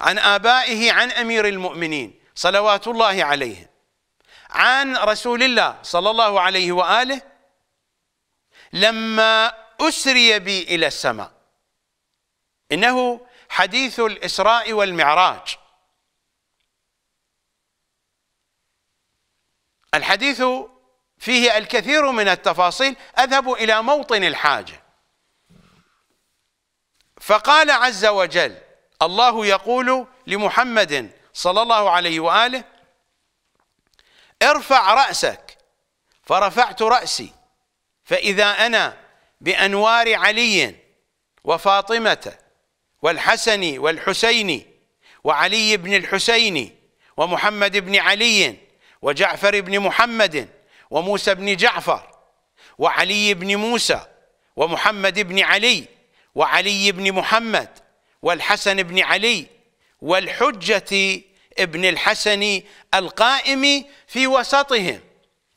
عن آبائه عن أمير المؤمنين صلوات الله عليهم عن رسول الله صلى الله عليه وآله لما أسري بي إلى السماء إنه حديث الإسراء والمعراج الحديث فيه الكثير من التفاصيل أذهب إلى موطن الحاجة فقال عز وجل الله يقول لمحمد صلى الله عليه وآله ارفع رأسك فرفعت رأسي فإذا أنا بأنوار علي وفاطمة والحسن والحسين وعلي بن الحسين ومحمد بن علي وجعفر بن محمد وموسى بن جعفر وعلي بن موسى ومحمد بن علي وعلي بن محمد والحسن بن علي والحجة ابن الحسن القائم في وسطهم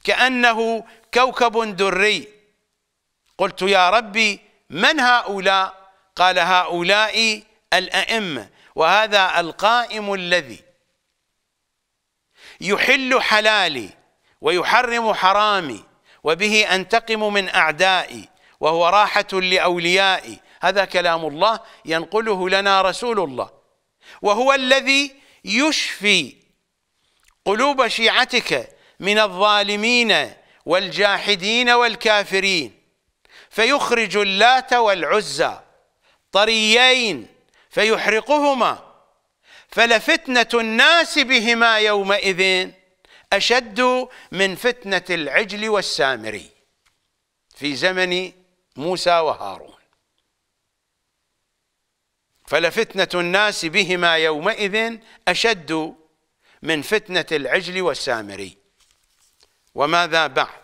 كأنه كوكب دري قلت يا ربي من هؤلاء قال هؤلاء الأئمة وهذا القائم الذي يحل حلالي ويحرم حرامي وبه أنتقم من أعدائي وهو راحة لأوليائي هذا كلام الله ينقله لنا رسول الله وهو الذي يشفي قلوب شيعتك من الظالمين والجاحدين والكافرين فيخرج اللات والعزى طريين فيحرقهما فلفتنة الناس بهما يومئذ أشد من فتنة العجل والسامري في زمن موسى وهارون فلفتنة الناس بهما يومئذ أشد من فتنة العجل والسامري وماذا بعد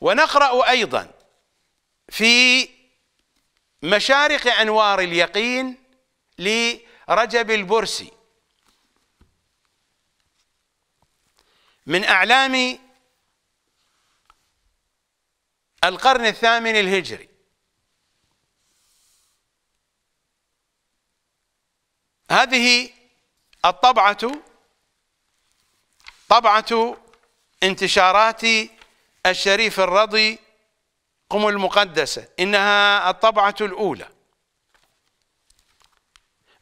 ونقرأ أيضا في مشارق أنوار اليقين لرجب البرسي من أعلام القرن الثامن الهجري هذه الطبعة طبعة انتشارات الشريف الرضي قم المقدسة إنها الطبعة الأولى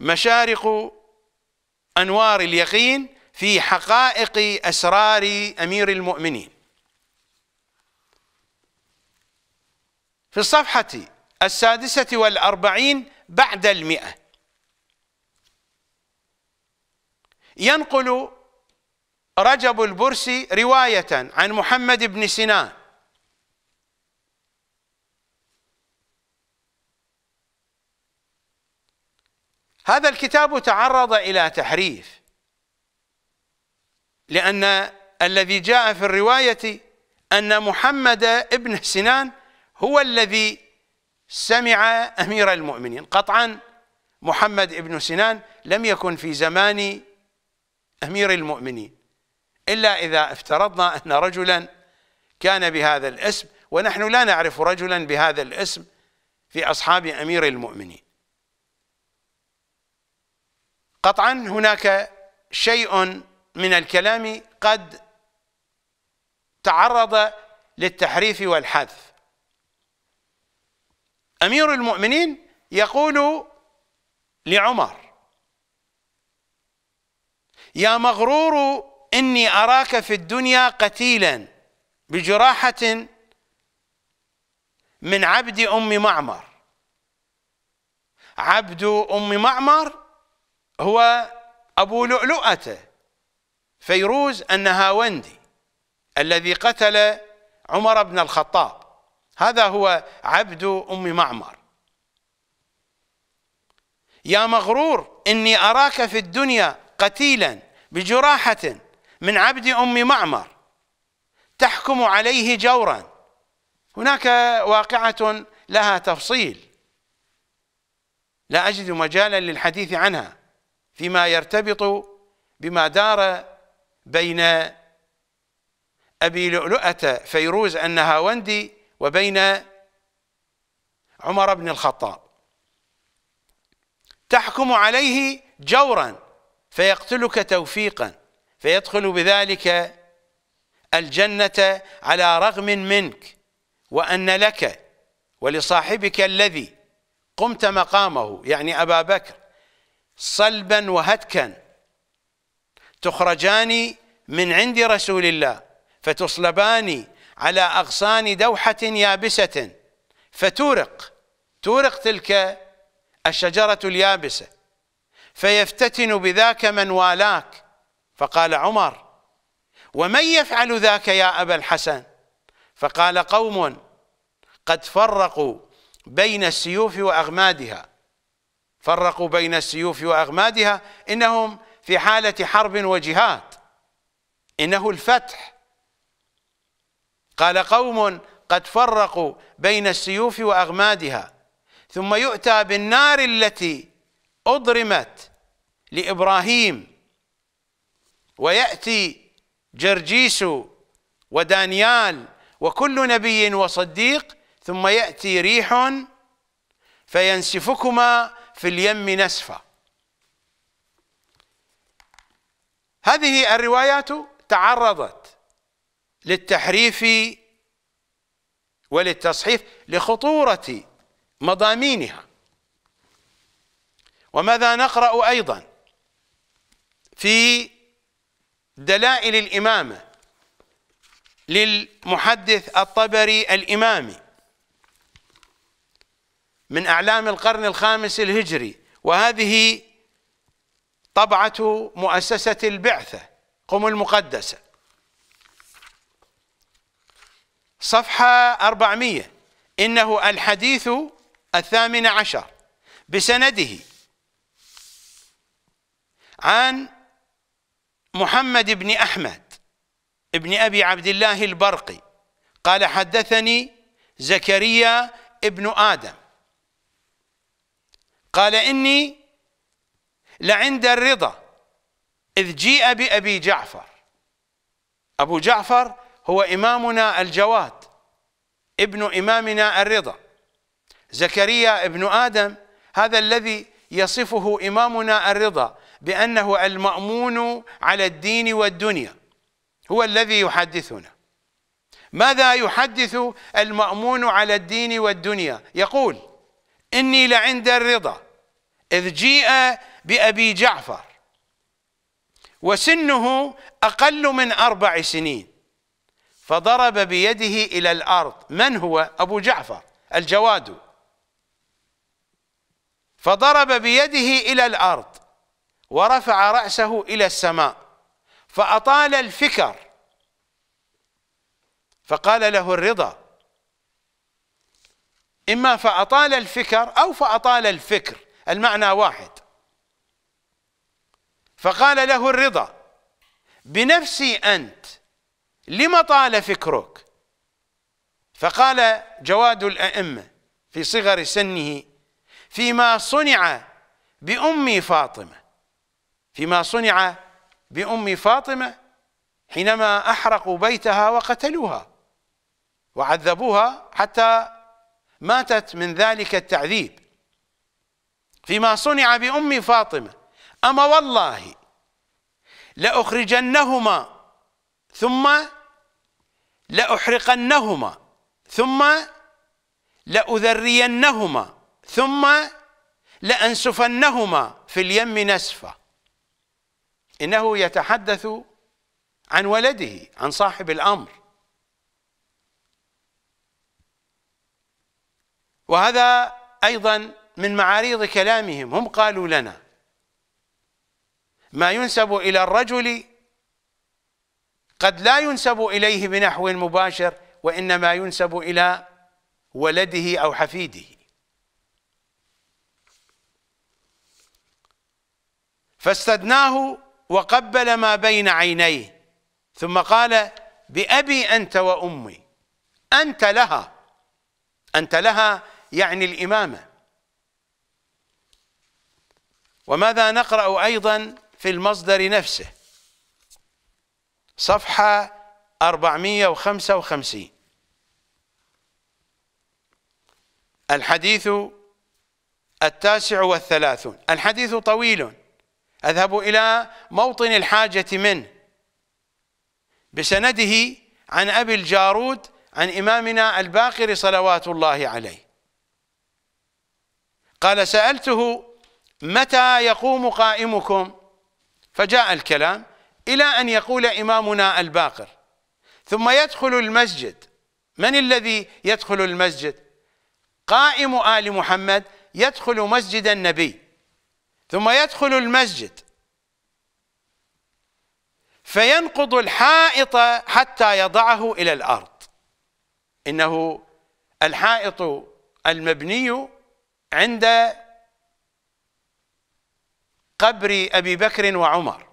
مشارق أنوار اليقين في حقائق أسرار أمير المؤمنين في الصفحة السادسة والأربعين بعد المئة ينقل رجب البرسي رواية عن محمد بن سنان هذا الكتاب تعرض إلى تحريف لأن الذي جاء في الرواية أن محمد ابن سنان هو الذي سمع أمير المؤمنين قطعا محمد ابن سنان لم يكن في زمان أمير المؤمنين إلا إذا افترضنا أن رجلا كان بهذا الاسم ونحن لا نعرف رجلا بهذا الاسم في أصحاب أمير المؤمنين قطعا هناك شيء من الكلام قد تعرض للتحريف والحذف أمير المؤمنين يقول لعمر يا مغرور إني أراك في الدنيا قتيلا بجراحة من عبد أم معمر عبد أم معمر هو أبو لؤلؤته فيروز النهاوندي الذي قتل عمر بن الخطاب هذا هو عبد أم معمر يا مغرور إني أراك في الدنيا قتيلا بجراحة من عبد أم معمر تحكم عليه جورا هناك واقعة لها تفصيل لا أجد مجالا للحديث عنها فيما يرتبط بما دار بين أبي لؤلؤة فيروز النهاوندي وبين عمر بن الخطاب تحكم عليه جورا فيقتلك توفيقا فيدخل بذلك الجنة على رغم منك وأن لك ولصاحبك الذي قمت مقامه يعني أبا بكر صلبا وهتكا تخرجان من عند رسول الله فتصلبان على أغصان دوحة يابسة فتورق تورق تلك الشجرة اليابسة فيفتتن بذاك من والاك فقال عمر ومن يفعل ذاك يا أبا الحسن فقال قوم قد فرقوا بين السيوف وأغمادها فرقوا بين السيوف وأغمادها إنهم في حالة حرب وجهاد إنه الفتح قال قوم قد فرقوا بين السيوف وأغمادها ثم يؤتى بالنار التي أضرمت لإبراهيم ويأتي جرجيس ودانيال وكل نبي وصديق ثم يأتي ريح فينسفكما في اليم نسفا هذه الروايات تعرضت للتحريف وللتصحيف لخطورة مضامينها وماذا نقرأ أيضا في دلائل الإمامة للمحدث الطبري الإمامي من أعلام القرن الخامس الهجري وهذه طبعة مؤسسة البعثة قم المقدسة صفحة 400 إنه الحديث الثامن عشر بسنده عن محمد بن أحمد بن أبي عبد الله البرقي قال حدثني زكريا ابن آدم قال إني لعند الرضا إذ جيء بأبي جعفر أبو جعفر هو إمامنا الجواد ابن إمامنا الرضا زكريا ابن آدم هذا الذي يصفه إمامنا الرضا بأنه المأمون على الدين والدنيا هو الذي يحدثنا ماذا يحدث المأمون على الدين والدنيا يقول إني لعند الرضا إذ جيء بأبي جعفر وسنه أقل من أربع سنين فضرب بيده إلى الأرض من هو أبو جعفر الجواد فضرب بيده إلى الأرض ورفع رأسه إلى السماء فأطال الفكر فقال له الرضا إما فأطال الفكر أو فأطال الفكر المعنى واحد فقال له الرضا بنفسي أنت لم طال فكرك فقال جواد الأئمة في صغر سنه فيما صنع بأمي فاطمة فيما صنع بأم فاطمة حينما أحرقوا بيتها وقتلوها وعذبوها حتى ماتت من ذلك التعذيب فيما صنع بأم فاطمة أما والله لأخرجنهما ثم لأحرقنهما ثم لأذرينهما ثم لأنسفنهما في اليم نسفا إنه يتحدث عن ولده عن صاحب الأمر وهذا أيضا من معاريض كلامهم هم قالوا لنا ما ينسب إلى الرجل قد لا ينسب إليه بنحو مباشر وإنما ينسب إلى ولده أو حفيده فاستدناه وقبل ما بين عينيه ثم قال بأبي أنت وأمي أنت لها أنت لها يعني الإمامة وماذا نقرأ أيضا في المصدر نفسه صفحة 455 الحديث التاسع والثلاثون الحديث طويل أذهب إلى موطن الحاجة منه بسنده عن أبي الجارود عن إمامنا الباقر صلوات الله عليه قال سألته متى يقوم قائمكم فجاء الكلام إلى أن يقول إمامنا الباقر ثم يدخل المسجد من الذي يدخل المسجد قائم آل محمد يدخل مسجد النبي ثم يدخل المسجد فينقض الحائط حتى يضعه الى الارض انه الحائط المبني عند قبر ابي بكر وعمر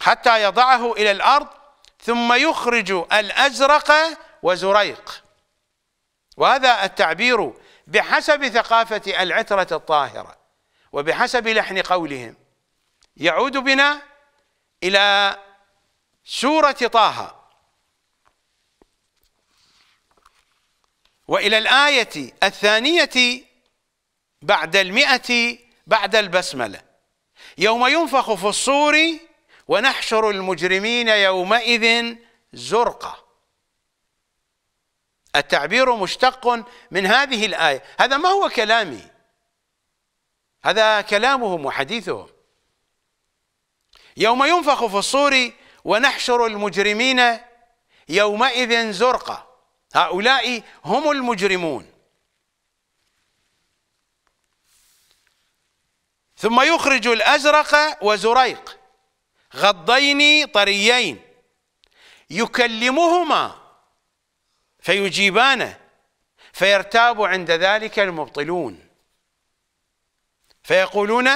حتى يضعه الى الارض ثم يخرج الازرق وزريق وهذا التعبير بحسب ثقافه العتره الطاهره وبحسب لحن قولهم يعود بنا إلى سورة طه وإلى الآية الثانية بعد المئة بعد البسملة يوم ينفخ في الصور ونحشر المجرمين يومئذ زرقا التعبير مشتق من هذه الآية هذا ما هو كلامي هذا كلامهم وحديثهم يوم ينفخ في الصور ونحشر المجرمين يومئذ زرقا هؤلاء هم المجرمون ثم يخرج الأزرق وزريق غضين طريين يكلمهما فيجيبانه فيرتاب عند ذلك المبطلون فيقولون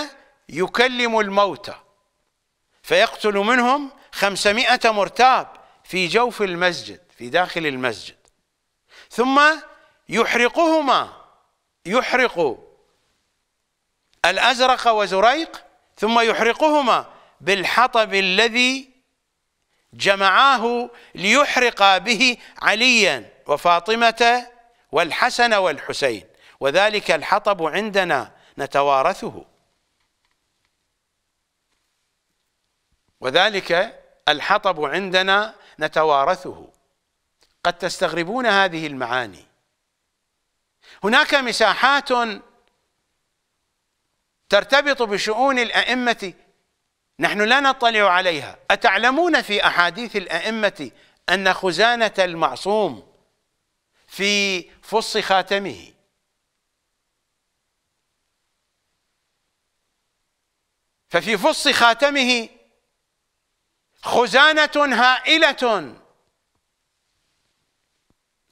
يكلم الموتى فيقتل منهم خمسمائة مرتاب في جوف المسجد في داخل المسجد ثم يحرقهما يحرق الأزرق وزريق ثم يحرقهما بالحطب الذي جمعاه ليحرق به عليا وفاطمة والحسن والحسين وذلك الحطب عندنا نتوارثه وذلك الحطب عندنا نتوارثه قد تستغربون هذه المعاني هناك مساحات ترتبط بشؤون الأئمة نحن لا نطلع عليها أتعلمون في أحاديث الأئمة أن خزانة المعصوم في فص خاتمه ففي فص خاتمه خزانة هائلة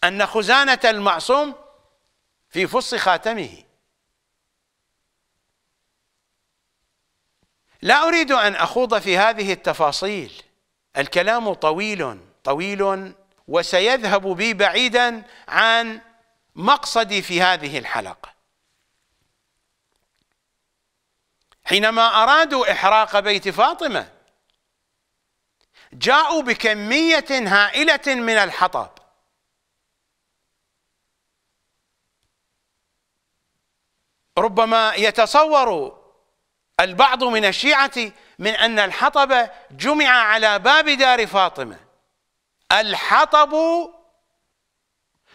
أن خزانة المعصوم في فص خاتمه لا أريد أن أخوض في هذه التفاصيل الكلام طويل طويل وسيذهب بي بعيدا عن مقصدي في هذه الحلقه حينما أرادوا إحراق بيت فاطمة جاءوا بكمية هائلة من الحطب ربما يتصور البعض من الشيعة من أن الحطب جمع على باب دار فاطمة الحطب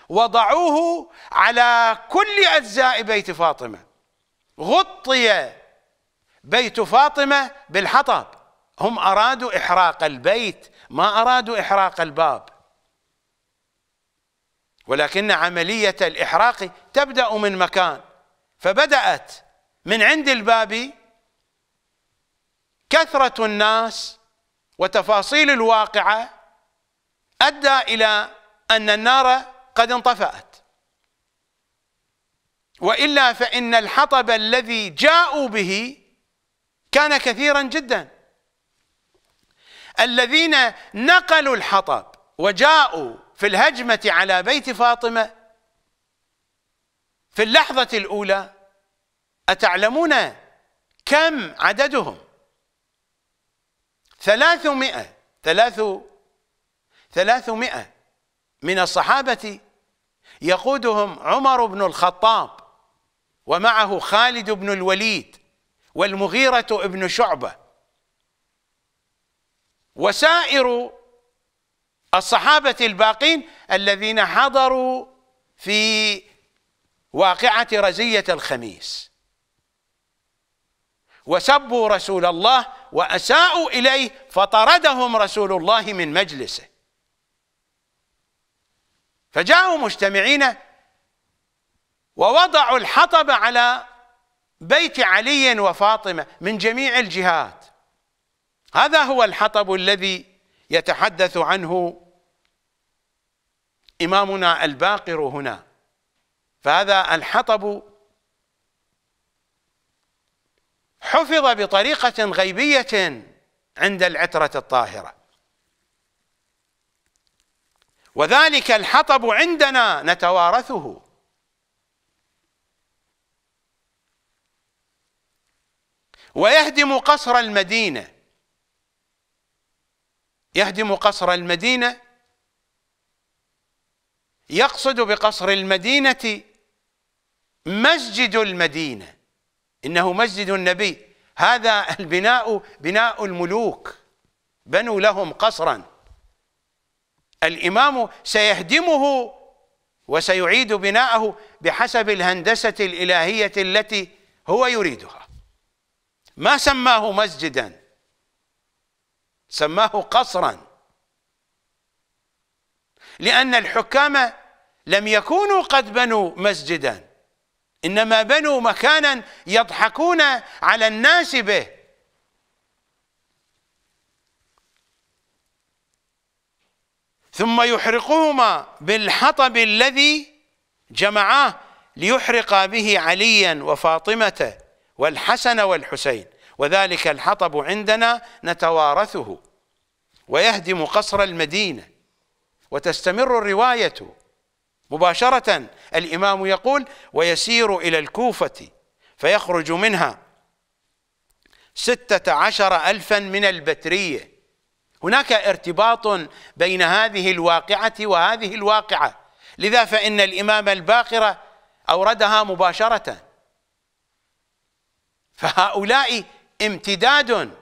وضعوه على كل أجزاء بيت فاطمة غطي بيت فاطمة بالحطب هم أرادوا إحراق البيت ما أرادوا إحراق الباب ولكن عملية الإحراق تبدأ من مكان فبدأت من عند الباب كثرة الناس وتفاصيل الواقعة أدى إلى أن النار قد انطفأت وإلا فإن الحطب الذي جاءوا به كان كثيرا جدا الذين نقلوا الحطب وجاءوا في الهجمة على بيت فاطمة في اللحظة الأولى أتعلمون كم عددهم ثلاثمائة ثلاث ثلاثمائة من الصحابة يقودهم عمر بن الخطاب ومعه خالد بن الوليد والمغيرة ابن شعبة وسائر الصحابة الباقين الذين حضروا في واقعة رزية الخميس وسبوا رسول الله وأساءوا إليه فطردهم رسول الله من مجلسه فجاءوا مجتمعين ووضعوا الحطب على بيت علي وفاطمة من جميع الجهات هذا هو الحطب الذي يتحدث عنه إمامنا الباقر هنا فهذا الحطب حفظ بطريقة غيبية عند العترة الطاهرة وذلك الحطب عندنا نتوارثه ويهدم قصر المدينة يهدم قصر المدينة يقصد بقصر المدينة مسجد المدينة إنه مسجد النبي هذا البناء بناء الملوك بنوا لهم قصرا الإمام سيهدمه وسيعيد بناءه بحسب الهندسة الإلهية التي هو يريدها ما سماه مسجدا سماه قصرا لأن الحكام لم يكونوا قد بنوا مسجدا إنما بنوا مكانا يضحكون على الناس به ثم يحرقهما بالحطب الذي جمعاه ليحرق به عليا وفاطمة والحسن والحسين وذلك الحطب عندنا نتوارثه ويهدم قصر المدينة وتستمر الرواية مباشرة الإمام يقول ويسير إلى الكوفة فيخرج منها ستة عشر ألفا من البترية هناك ارتباط بين هذه الواقعة وهذه الواقعة لذا فإن الإمام الباقرة أوردها مباشرة فهؤلاء امتداد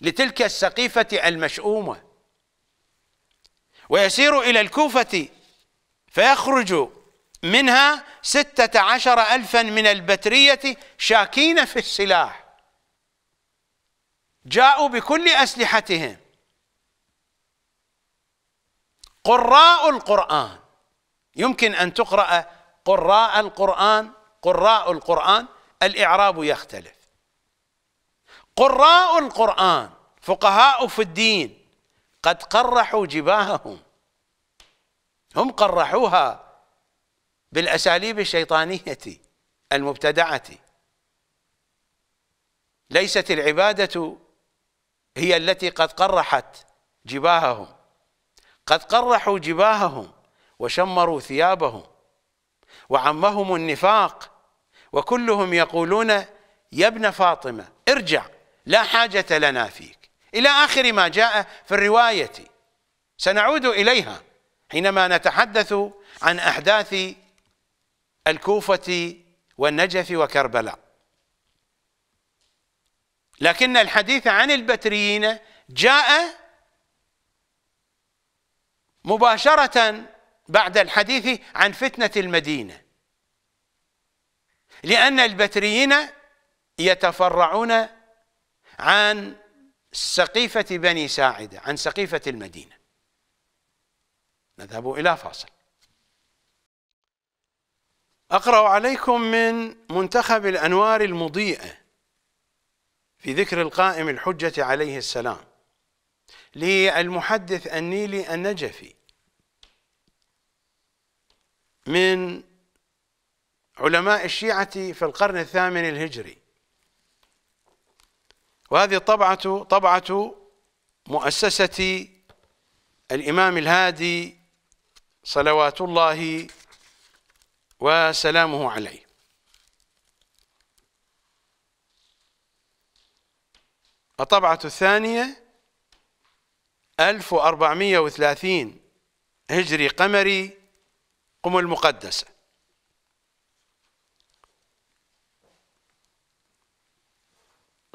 لتلك السقيفة المشؤومة ويسير إلى الكوفة فيخرج منها ستة عشر ألفا من البترية شاكين في السلاح جاءوا بكل أسلحتهم قراء القرآن يمكن أن تقرأ قراء القرآن قراء القرآن الإعراب يختلف قراء القرآن فقهاء في الدين قد قرحوا جباههم هم قرحوها بالأساليب الشيطانية المبتدعة ليست العبادة هي التي قد قرحت جباههم قد قرحوا جباههم وشمروا ثيابهم وعمهم النفاق وكلهم يقولون يا ابن فاطمة ارجع لا حاجة لنا فيك إلى آخر ما جاء في الرواية سنعود إليها حينما نتحدث عن أحداث الكوفة والنجف وكربلاء لكن الحديث عن البتريين جاء مباشرة بعد الحديث عن فتنة المدينة لأن البتريين يتفرعون عن سقيفة بني ساعدة عن سقيفة المدينة نذهب إلى فاصل أقرأ عليكم من منتخب الأنوار المضيئة في ذكر القائم الحجة عليه السلام للمحدث النيلي النجفي من علماء الشيعة في القرن الثامن الهجري وهذه طبعة طبعة مؤسسة الإمام الهادي صلوات الله وسلامه عليه الطبعة الثانية 1430 هجري قمري قم المقدسة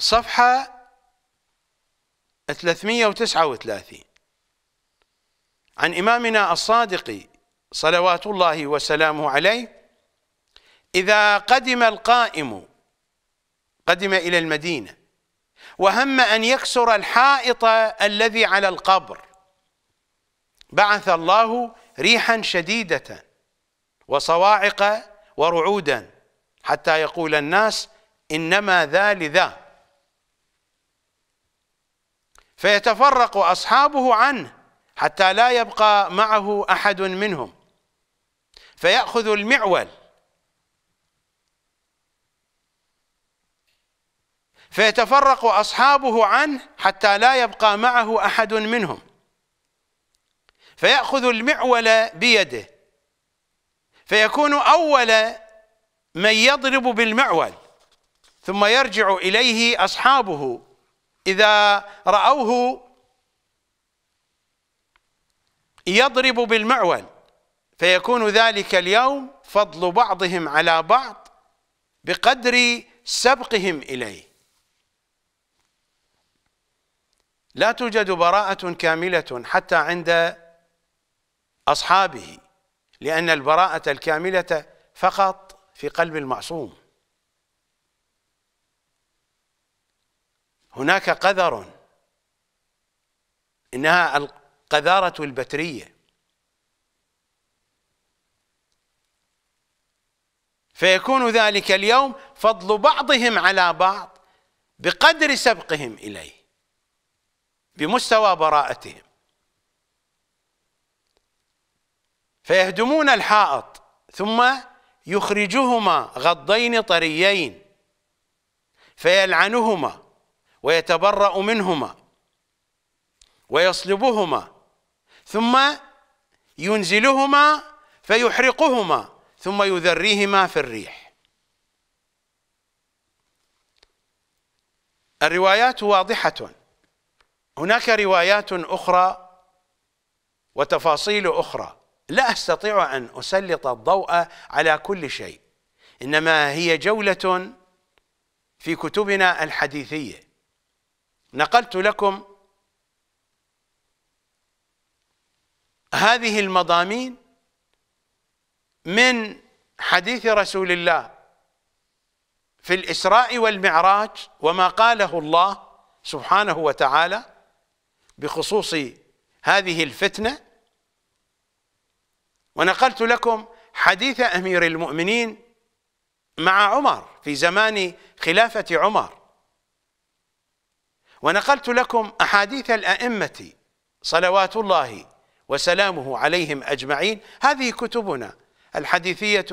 صفحة 339 عن إمامنا الصادق صلوات الله وسلامه عليه إذا قدم القائم قدم إلى المدينة وهم أن يكسر الحائط الذي على القبر بعث الله ريحا شديدة وصواعق ورعودا حتى يقول الناس إنما ذا لذا فيتفرق أصحابه عنه حتى لا يبقى معه أحد منهم فيأخذ المعول فيتفرق أصحابه عنه حتى لا يبقى معه أحد منهم فيأخذ المعول بيده فيكون أول من يضرب بالمعول ثم يرجع إليه أصحابه إذا رأوه يضرب بالمعول فيكون ذلك اليوم فضل بعضهم على بعض بقدر سبقهم إليه لا توجد براءة كاملة حتى عند أصحابه لأن البراءة الكاملة فقط في قلب المعصوم هناك قذر إنها القذارة البترية فيكون ذلك اليوم فضل بعضهم على بعض بقدر سبقهم إليه بمستوى براءتهم فيهدمون الحائط ثم يخرجهما غضين طريين فيلعنهما ويتبرأ منهما ويصلبهما ثم ينزلهما فيحرقهما ثم يذريهما في الريح الروايات واضحة هناك روايات أخرى وتفاصيل أخرى لا أستطيع أن أسلط الضوء على كل شيء إنما هي جولة في كتبنا الحديثيه نقلت لكم هذه المضامين من حديث رسول الله في الإسراء والمعراج وما قاله الله سبحانه وتعالى بخصوص هذه الفتنة ونقلت لكم حديث أمير المؤمنين مع عمر في زمان خلافة عمر ونقلت لكم أحاديث الأئمة صلوات الله وسلامه عليهم أجمعين هذه كتبنا الحديثية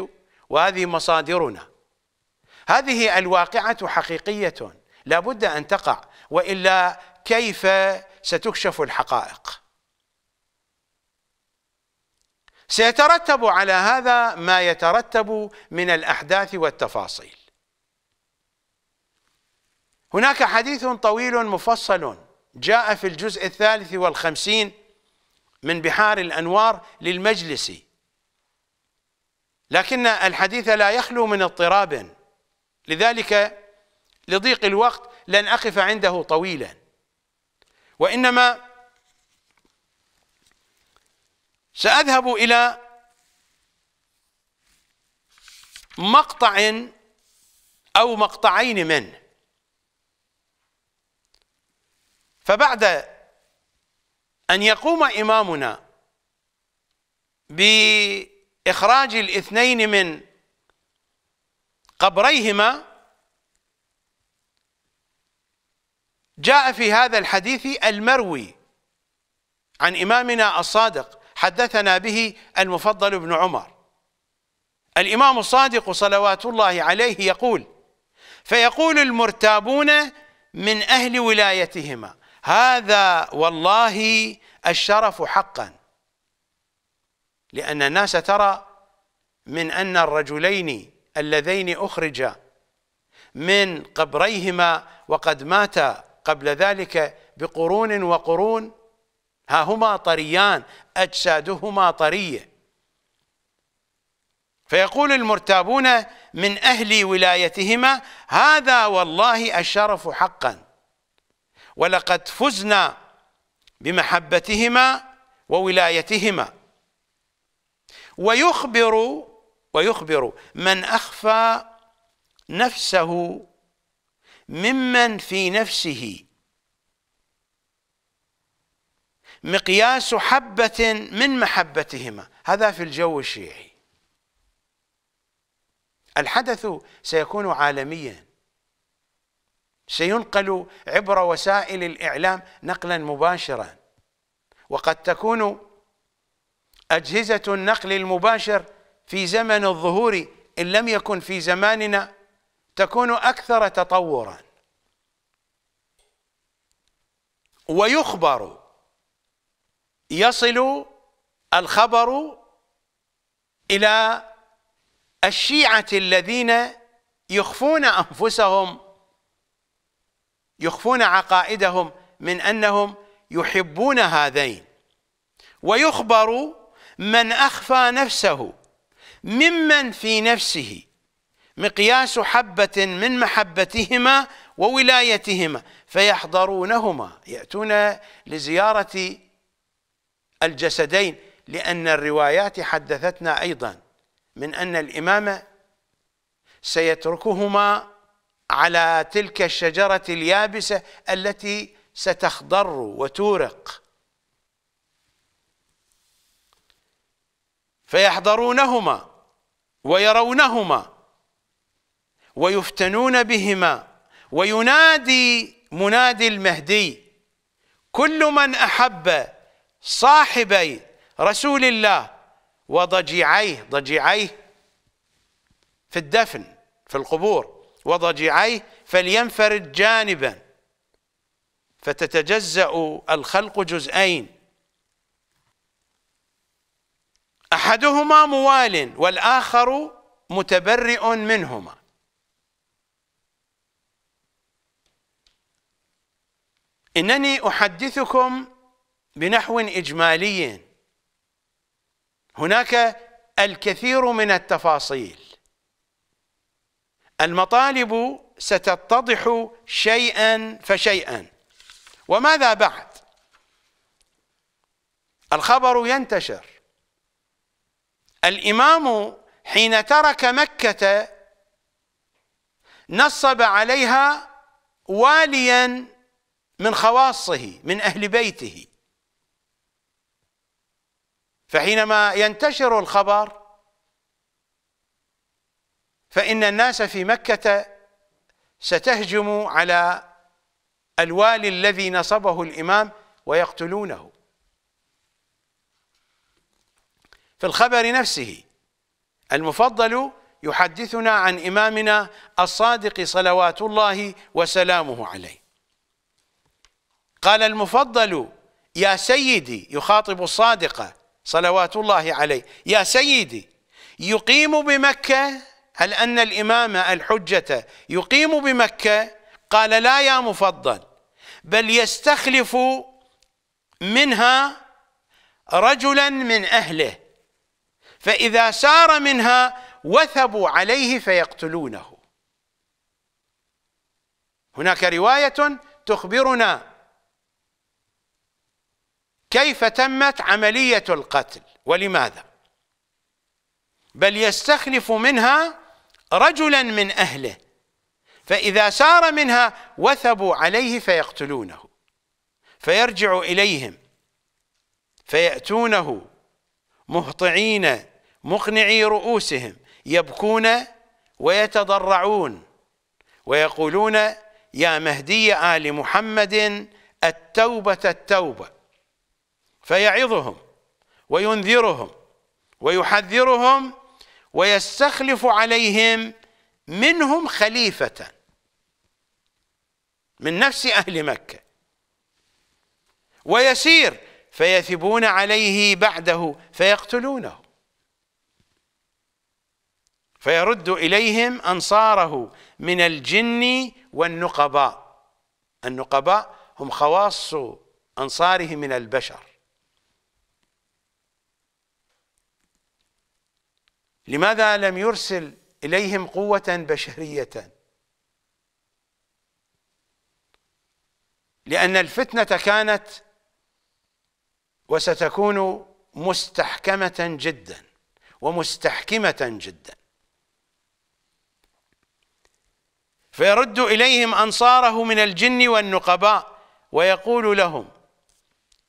وهذه مصادرنا هذه الواقعة حقيقية لا بد أن تقع وإلا كيف ستكشف الحقائق سيترتب على هذا ما يترتب من الأحداث والتفاصيل هناك حديث طويل مفصل جاء في الجزء الثالث والخمسين من بحار الأنوار للمجلس لكن الحديث لا يخلو من اضطراب لذلك لضيق الوقت لن أقف عنده طويلا وإنما سأذهب إلى مقطع أو مقطعين منه فبعد أن يقوم إمامنا بإخراج الاثنين من قبريهما جاء في هذا الحديث المروي عن إمامنا الصادق حدثنا به المفضل بن عمر الإمام الصادق صلوات الله عليه يقول فيقول المرتابون من أهل ولايتهما هذا والله الشرف حقا لأن الناس ترى من أن الرجلين اللذين أخرج من قبريهما وقد مات قبل ذلك بقرون وقرون ها هما طريان أجسادهما طرية فيقول المرتابون من أهل ولايتهما هذا والله الشرف حقاً ولقد فزنا بمحبتهما وولايتهما ويخبر ويخبر من أخفى نفسه ممن في نفسه مقياس حبة من محبتهما هذا في الجو الشيعي الحدث سيكون عالميا سينقل عبر وسائل الإعلام نقلا مباشرا وقد تكون أجهزة النقل المباشر في زمن الظهور إن لم يكن في زماننا تكون أكثر تطورا ويخبر يصل الخبر إلى الشيعة الذين يخفون أنفسهم يخفون عقائدهم من أنهم يحبون هذين ويخبر من أخفى نفسه ممن في نفسه مقياس حبة من محبتهما وولايتهما فيحضرونهما يأتون لزيارة الجسدين لأن الروايات حدثتنا أيضا من أن الإمام سيتركهما على تلك الشجرة اليابسة التي ستخضر وتورق فيحضرونهما ويرونهما ويفتنون بهما وينادي منادي المهدي كل من احب صاحبي رسول الله وضجيعيه ضجيعيه في الدفن في القبور وضجيعيه فلينفرد جانبا فتتجزأ الخلق جزئين احدهما موال والاخر متبرئ منهما انني احدثكم بنحو اجمالي هناك الكثير من التفاصيل المطالب ستتضح شيئا فشيئا وماذا بعد الخبر ينتشر الإمام حين ترك مكة نصب عليها واليا من خواصه من أهل بيته فحينما ينتشر الخبر فإن الناس في مكة ستهجم على الوالي الذي نصبه الإمام ويقتلونه في الخبر نفسه المفضل يحدثنا عن إمامنا الصادق صلوات الله وسلامه عليه قال المفضل يا سيدي يخاطب الصادقة صلوات الله عليه يا سيدي يقيم بمكة هل أن الإمام الحجة يقيم بمكة قال لا يا مفضل بل يستخلف منها رجلا من أهله فإذا سار منها وثبوا عليه فيقتلونه هناك رواية تخبرنا كيف تمت عملية القتل ولماذا بل يستخلف منها رجلا من أهله فإذا سار منها وثبوا عليه فيقتلونه فيرجع إليهم فيأتونه مهطعين مقنعي رؤوسهم يبكون ويتضرعون ويقولون يا مهدي آل محمد التوبة التوبة فيعظهم وينذرهم ويحذرهم ويستخلف عليهم منهم خليفة من نفس أهل مكة ويسير فيثبون عليه بعده فيقتلونه فيرد إليهم أنصاره من الجن والنقباء النقباء هم خواص أنصاره من البشر لماذا لم يرسل إليهم قوة بشرية لأن الفتنة كانت وستكون مستحكمة جدا ومستحكمة جدا فيرد إليهم أنصاره من الجن والنقباء ويقول لهم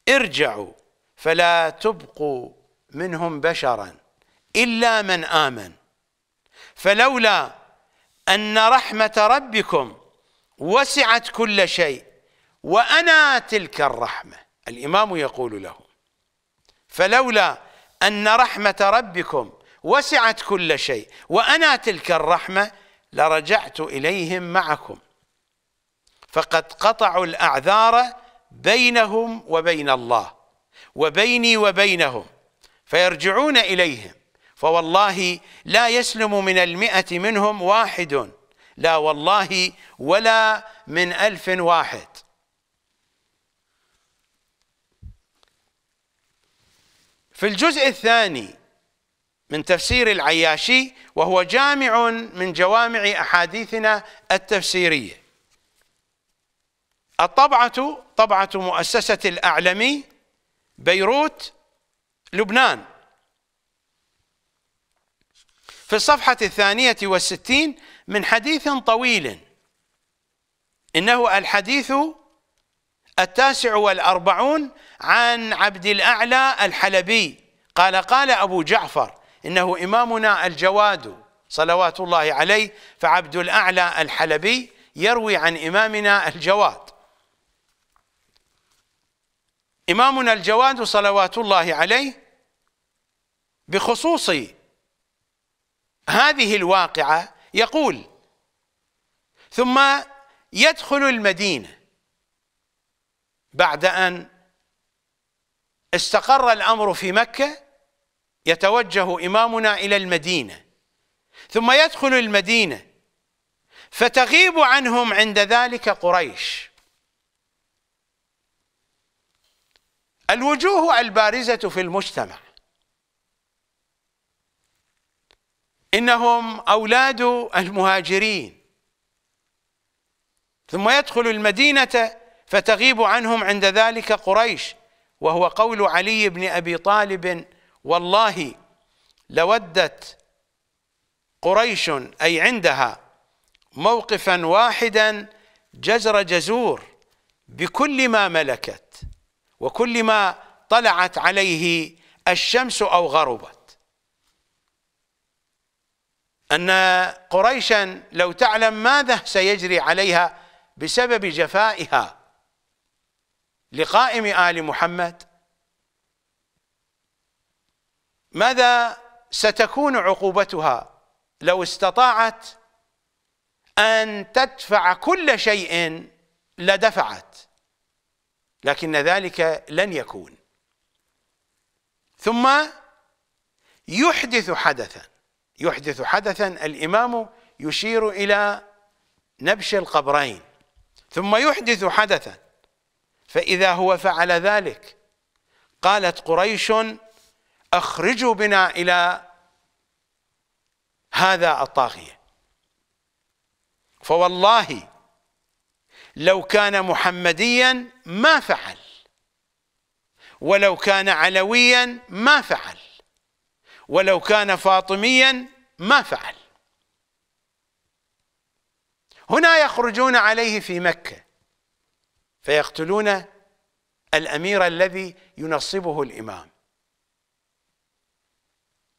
ارجعوا فلا تبقوا منهم بشرا إلا من آمن فلولا أن رحمة ربكم وسعت كل شيء وأنا تلك الرحمة الإمام يقول له فلولا أن رحمة ربكم وسعت كل شيء وأنا تلك الرحمة لرجعت إليهم معكم فقد قطعوا الأعذار بينهم وبين الله وبيني وبينهم فيرجعون إليهم فوالله لا يسلم من المئة منهم واحد لا والله ولا من ألف واحد في الجزء الثاني من تفسير العياشي وهو جامع من جوامع أحاديثنا التفسيرية الطبعة طبعة مؤسسة الأعلمي بيروت لبنان في الصفحة الثانية والستين من حديث طويل إنه الحديث التاسع والأربعون عن عبد الأعلى الحلبي قال قال أبو جعفر إنه إمامنا الجواد صلوات الله عليه فعبد الأعلى الحلبي يروي عن إمامنا الجواد إمامنا الجواد صلوات الله عليه بخصوص هذه الواقعة يقول ثم يدخل المدينة بعد أن استقر الأمر في مكة يتوجه إمامنا إلى المدينة ثم يدخل المدينة فتغيب عنهم عند ذلك قريش الوجوه البارزة في المجتمع إنهم أولاد المهاجرين ثم يدخل المدينة فتغيب عنهم عند ذلك قريش وهو قول علي بن أبي طالب والله لودت قريش أي عندها موقفا واحدا جزر جزور بكل ما ملكت وكل ما طلعت عليه الشمس أو غربت أن قريشا لو تعلم ماذا سيجري عليها بسبب جفائها لقائم آل محمد ماذا ستكون عقوبتها لو استطاعت أن تدفع كل شيء لدفعت لكن ذلك لن يكون ثم يحدث حدثا يحدث حدثا الإمام يشير إلى نبش القبرين ثم يحدث حدثا فإذا هو فعل ذلك قالت قريش أخرجوا بنا إلى هذا الطاغية فوالله لو كان محمديا ما فعل ولو كان علويا ما فعل ولو كان فاطميا ما فعل هنا يخرجون عليه في مكة فيقتلون الأمير الذي ينصبه الإمام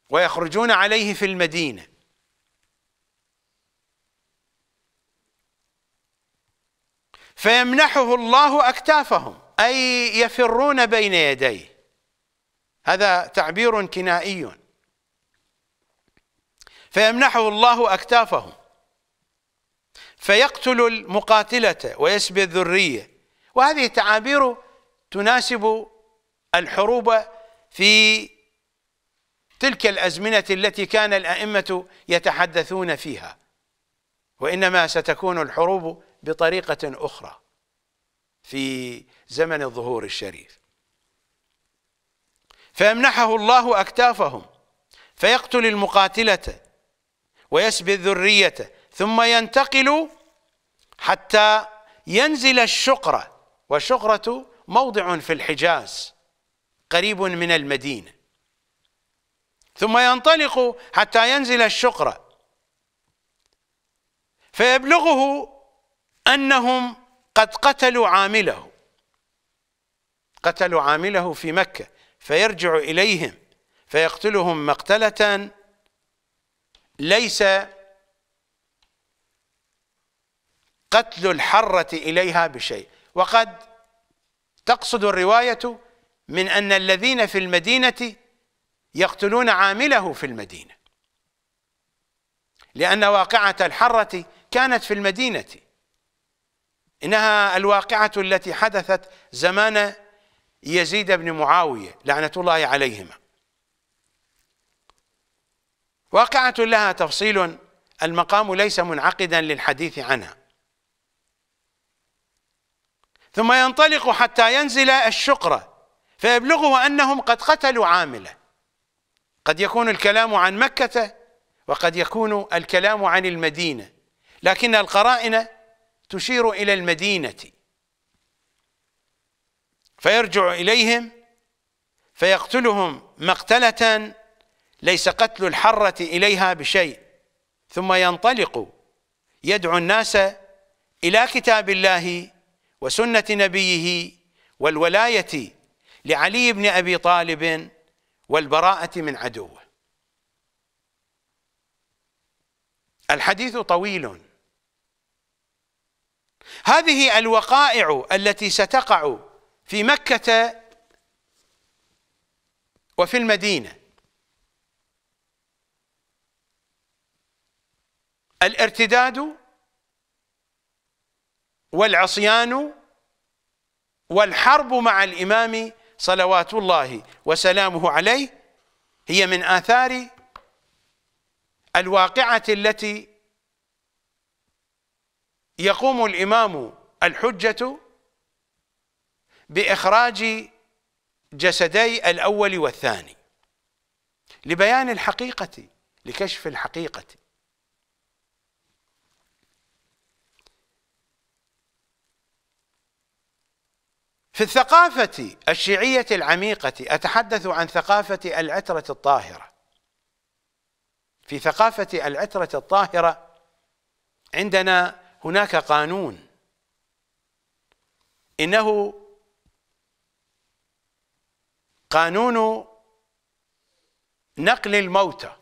ويخرجون عليه في المدينة فيمنحه الله أكتافهم أي يفرون بين يديه هذا تعبير كنائي فيمنحه الله أكتافه فيقتل المقاتلة ويسبي الذرية وهذه تعابير تناسب الحروب في تلك الأزمنة التي كان الأئمة يتحدثون فيها وإنما ستكون الحروب بطريقة أخرى في زمن الظهور الشريف فيمنحه الله أكتافهم فيقتل المقاتلة ويسبي ذريته ثم ينتقل حتى ينزل الشقرة والشقرة موضع في الحجاز قريب من المدينة ثم ينطلق حتى ينزل الشقرة فيبلغه أنهم قد قتلوا عامله قتلوا عامله في مكة فيرجع إليهم فيقتلهم مقتلة ليس قتل الحرة إليها بشيء وقد تقصد الرواية من أن الذين في المدينة يقتلون عامله في المدينة لأن واقعة الحرة كانت في المدينة إنها الواقعة التي حدثت زمان يزيد بن معاوية لعنة الله عليهما واقعة لها تفصيل المقام ليس منعقدا للحديث عنها ثم ينطلق حتى ينزل الشقرة فيبلغه أنهم قد قتلوا عاملة قد يكون الكلام عن مكة وقد يكون الكلام عن المدينة لكن القرائن تشير إلى المدينة فيرجع إليهم فيقتلهم مقتلة ليس قتل الحرة إليها بشيء ثم ينطلق يدعو الناس إلى كتاب الله وسنة نبيه والولاية لعلي بن أبي طالب والبراءة من عدوه الحديث طويل هذه الوقائع التي ستقع في مكة وفي المدينة الارتداد والعصيان والحرب مع الإمام صلوات الله وسلامه عليه هي من آثار الواقعة التي يقوم الإمام الحجة بإخراج جسدي الأول والثاني لبيان الحقيقة لكشف الحقيقة في الثقافة الشيعية العميقة أتحدث عن ثقافة العترة الطاهرة في ثقافة العترة الطاهرة عندنا هناك قانون إنه قانون نقل الموتى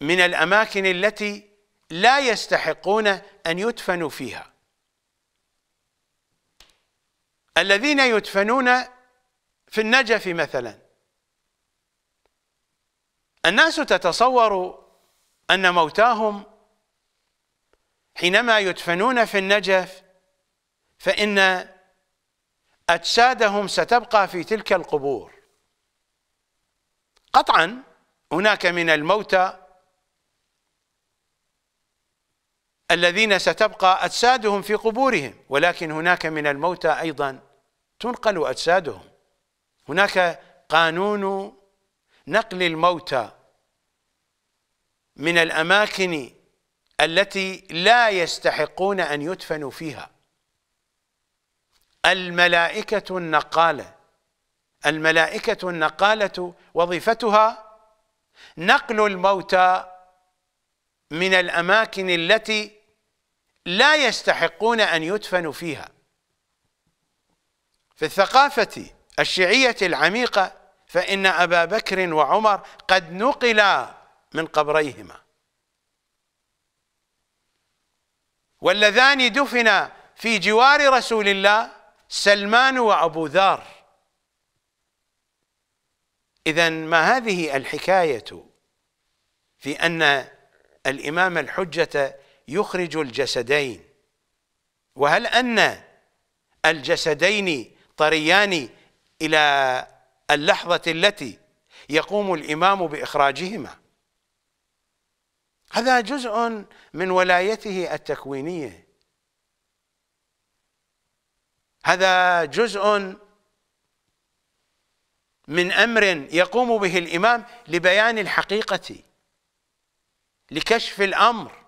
من الأماكن التي لا يستحقون أن يدفنوا فيها الذين يدفنون في النجف مثلا الناس تتصور أن موتاهم حينما يدفنون في النجف فإن أجسادهم ستبقى في تلك القبور قطعا هناك من الموتى الذين ستبقى أجسادهم في قبورهم ولكن هناك من الموتى أيضا تنقل أجسادهم هناك قانون نقل الموتى من الأماكن التي لا يستحقون أن يدفنوا فيها الملائكة النقالة الملائكة النقالة وظيفتها نقل الموتى من الأماكن التي لا يستحقون أن يدفنوا فيها في الثقافة الشيعية العميقة فإن أبا بكر وعمر قد نقلا من قبريهما واللذان دفنا في جوار رسول الله سلمان وأبو ذر إذا ما هذه الحكاية في أن الإمام الحجة يخرج الجسدين وهل أن الجسدين طريان إلى اللحظة التي يقوم الإمام بإخراجهما هذا جزء من ولايته التكوينية هذا جزء من أمر يقوم به الإمام لبيان الحقيقة لكشف الأمر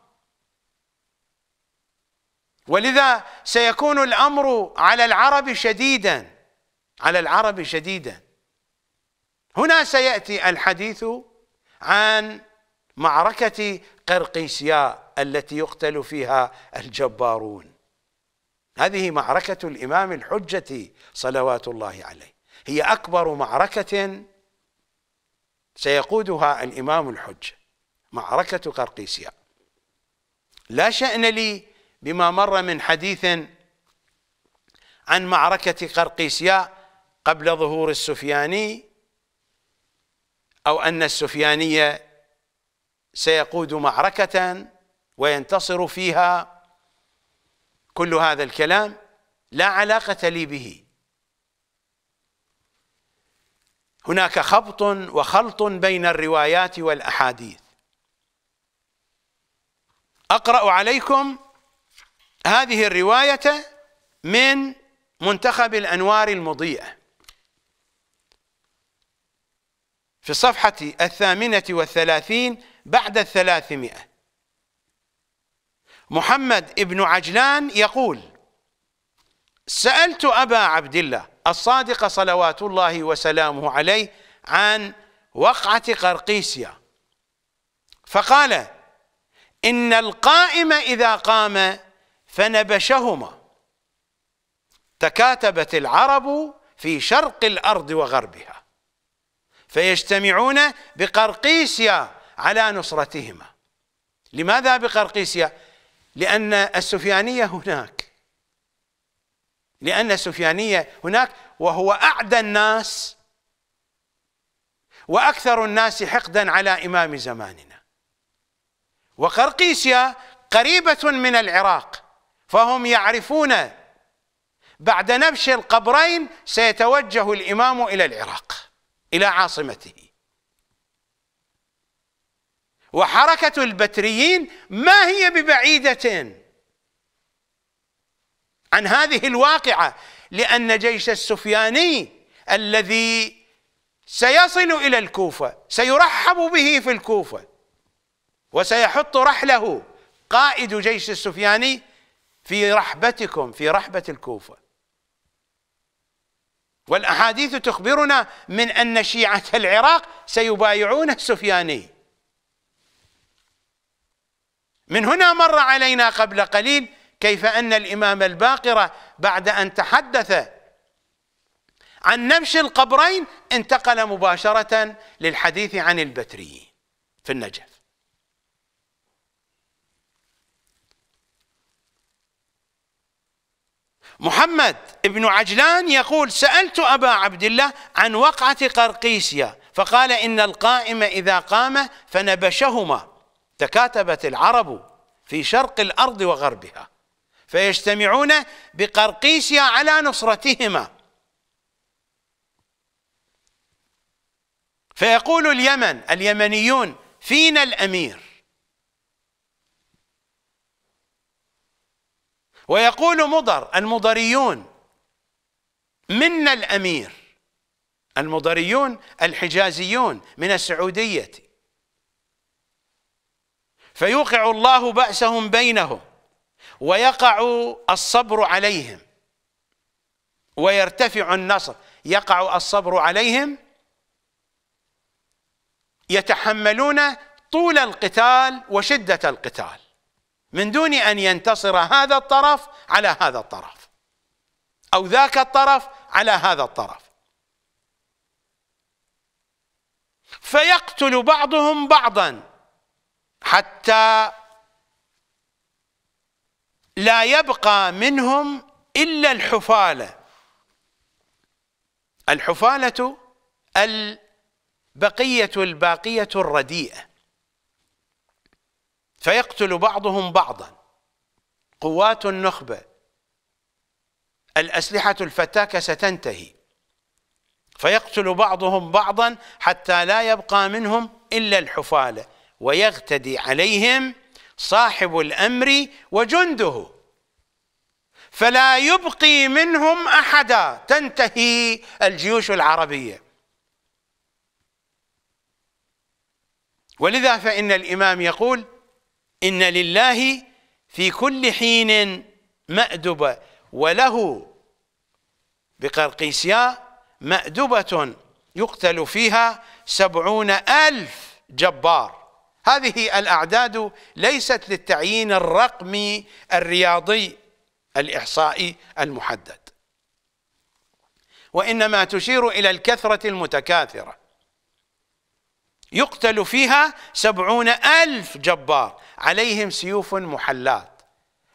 ولذا سيكون الأمر على العرب شديدا على العرب شديدا هنا سيأتي الحديث عن معركة قرقيسياء التي يقتل فيها الجبارون هذه معركة الإمام الحجة صلوات الله عليه هي أكبر معركة سيقودها الإمام الحجة معركة قرقيسياء لا شأن لي بما مر من حديث عن معركة قرقيسيا قبل ظهور السفياني أو أن السفيانية سيقود معركة وينتصر فيها كل هذا الكلام لا علاقة لي به هناك خبط وخلط بين الروايات والأحاديث أقرأ عليكم هذه الرواية من منتخب الأنوار المضيئة في الصفحة الثامنة والثلاثين بعد الثلاثمائة محمد ابن عجلان يقول سألت أبا عبد الله الصادق صلوات الله وسلامه عليه عن وقعة قرقيسيا فقال إن القائم إذا قام فنبشهما تكاتبت العرب في شرق الأرض وغربها فيجتمعون بقرقيسيا على نصرتهما لماذا بقرقيسيا؟ لأن السفيانية هناك لأن السفيانية هناك وهو أعدى الناس وأكثر الناس حقدا على إمام زماننا وقرقيسيا قريبة من العراق فهم يعرفون بعد نبش القبرين سيتوجه الإمام إلى العراق إلى عاصمته وحركة البتريين ما هي ببعيدة عن هذه الواقعة لأن جيش السفياني الذي سيصل إلى الكوفة سيرحب به في الكوفة وسيحط رحله قائد جيش السفياني في رحبتكم في رحبة الكوفة والأحاديث تخبرنا من أن شيعة العراق سيبايعون السفياني من هنا مر علينا قبل قليل كيف أن الإمام الباقرة بعد أن تحدث عن نبش القبرين انتقل مباشرة للحديث عن البتريين في النجف محمد ابن عجلان يقول سألت أبا عبد الله عن وقعة قرقيسيا فقال إن القائم إذا قام فنبشهما تكاتبت العرب في شرق الأرض وغربها فيجتمعون بقرقيسيا على نصرتهما فيقول اليمن اليمنيون فينا الأمير ويقول مضر المضريون منا الأمير المضريون الحجازيون من السعودية فيوقع الله بأسهم بينهم ويقع الصبر عليهم ويرتفع النصر يقع الصبر عليهم يتحملون طول القتال وشدة القتال من دون أن ينتصر هذا الطرف على هذا الطرف أو ذاك الطرف على هذا الطرف فيقتل بعضهم بعضا حتى لا يبقى منهم إلا الحفالة الحفالة البقية الباقية الرديئة فيقتل بعضهم بعضا قوات النخبة الأسلحة الفتاكة ستنتهي فيقتل بعضهم بعضا حتى لا يبقى منهم إلا الحفالة ويغتدي عليهم صاحب الأمر وجنده فلا يبقي منهم أحدا تنتهي الجيوش العربية ولذا فإن الإمام يقول إن لله في كل حين مأدبة وله بقرقيسيا مأدبة يقتل فيها سبعون ألف جبار هذه الأعداد ليست للتعيين الرقمي الرياضي الإحصائي المحدد وإنما تشير إلى الكثرة المتكاثرة يقتل فيها سبعون ألف جبار عليهم سيوف محلات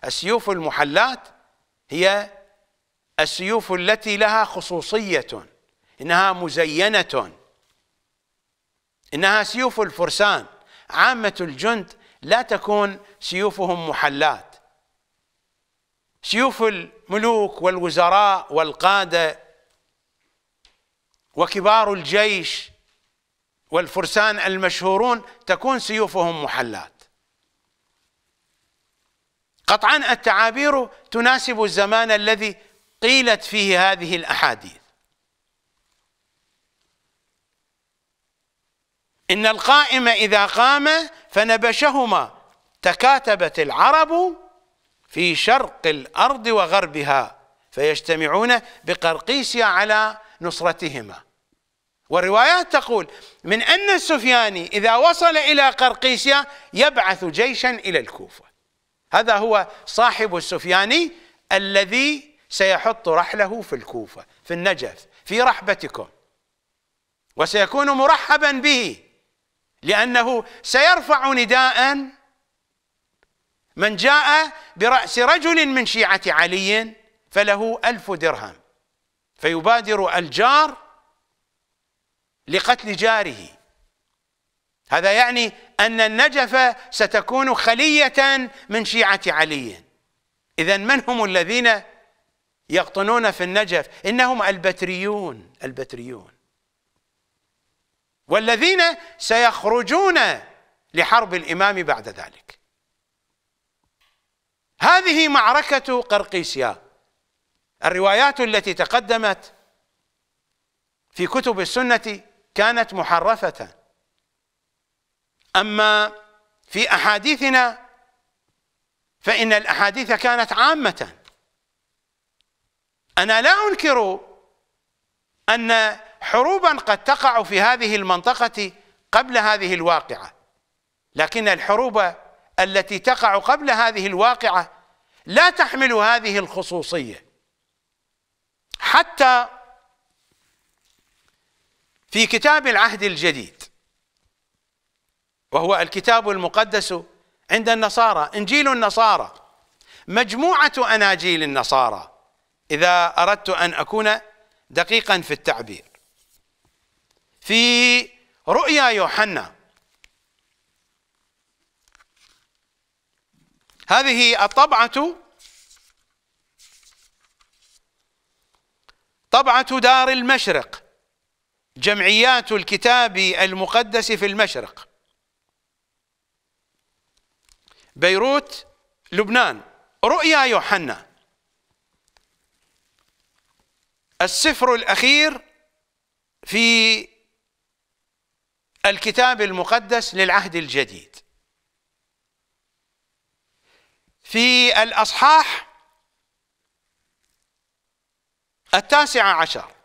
السيوف المحلات هي السيوف التي لها خصوصية إنها مزينة إنها سيوف الفرسان عامة الجند لا تكون سيوفهم محلات سيوف الملوك والوزراء والقادة وكبار الجيش والفرسان المشهورون تكون سيوفهم محلات قطعا التعابير تناسب الزمان الذي قيلت فيه هذه الأحاديث إن القائم إذا قام فنبشهما تكاتبت العرب في شرق الأرض وغربها فيجتمعون بقرقيسيا على نصرتهما والروايات تقول من أن السفياني إذا وصل إلى قرقيسيا يبعث جيشا إلى الكوفة هذا هو صاحب السفياني الذي سيحط رحله في الكوفة في النجف في رحبتكم وسيكون مرحبا به لأنه سيرفع نداء من جاء برأس رجل من شيعة علي فله ألف درهم فيبادر الجار لقتل جاره هذا يعني أن النجف ستكون خلية من شيعة علي إذا من هم الذين يقطنون في النجف إنهم البتريون البتريون والذين سيخرجون لحرب الإمام بعد ذلك هذه معركة قرقيسيا الروايات التي تقدمت في كتب السنة كانت محرفة أما في أحاديثنا فإن الأحاديث كانت عامة أنا لا أنكر أن حروبا قد تقع في هذه المنطقة قبل هذه الواقعة لكن الحروب التي تقع قبل هذه الواقعة لا تحمل هذه الخصوصية حتى في كتاب العهد الجديد وهو الكتاب المقدس عند النصارى انجيل النصارى مجموعه اناجيل النصارى اذا اردت ان اكون دقيقا في التعبير في رؤيا يوحنا هذه الطبعه طبعه دار المشرق جمعيات الكتاب المقدس في المشرق بيروت لبنان رؤيا يوحنا السفر الأخير في الكتاب المقدس للعهد الجديد في الأصحاح التاسع عشر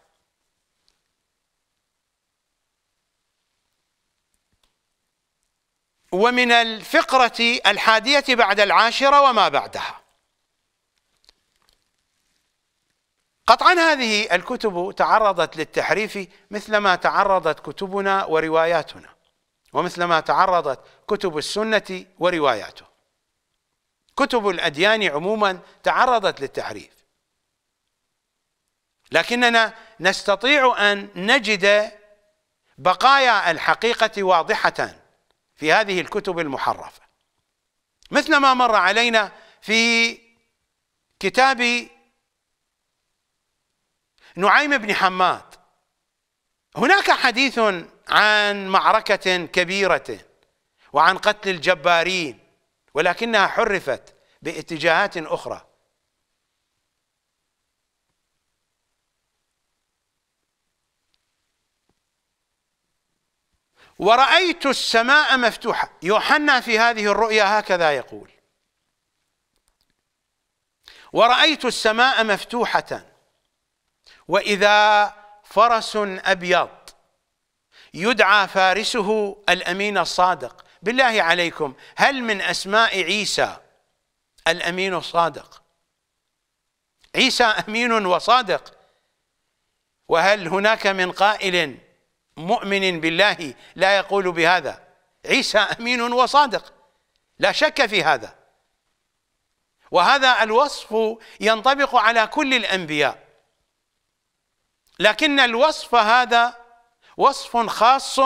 ومن الفقرة الحادية بعد العاشرة وما بعدها قطعا هذه الكتب تعرضت للتحريف مثلما تعرضت كتبنا ورواياتنا ومثلما تعرضت كتب السنة ورواياته كتب الأديان عموما تعرضت للتحريف لكننا نستطيع أن نجد بقايا الحقيقة واضحة في هذه الكتب المحرفة مثل ما مر علينا في كتاب نعيم بن حماد هناك حديث عن معركة كبيرة وعن قتل الجبارين ولكنها حرفت باتجاهات أخرى ورأيت السماء مفتوحة يوحنا في هذه الرؤيا هكذا يقول ورأيت السماء مفتوحة وإذا فرس أبيض يدعى فارسه الأمين الصادق بالله عليكم هل من أسماء عيسى الأمين الصادق عيسى أمين وصادق وهل هناك من قائل مؤمن بالله لا يقول بهذا عيسى امين وصادق لا شك في هذا وهذا الوصف ينطبق على كل الانبياء لكن الوصف هذا وصف خاص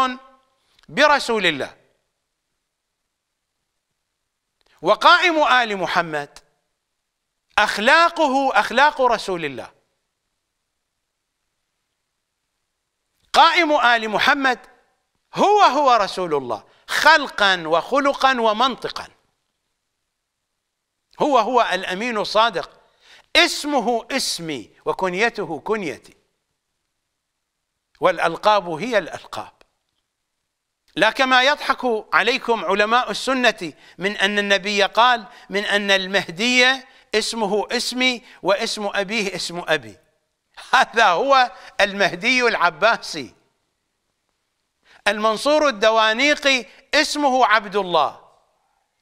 برسول الله وقائم ال محمد اخلاقه اخلاق رسول الله قائم آل محمد هو هو رسول الله خلقا وخلقا ومنطقا هو هو الأمين الصادق اسمه اسمي وكنيته كنيتي والألقاب هي الألقاب لا كما يضحك عليكم علماء السنة من أن النبي قال من أن المهدي اسمه اسمي واسم أبيه اسم أبي هذا هو المهدي العباسي المنصور الدوانيقي اسمه عبد الله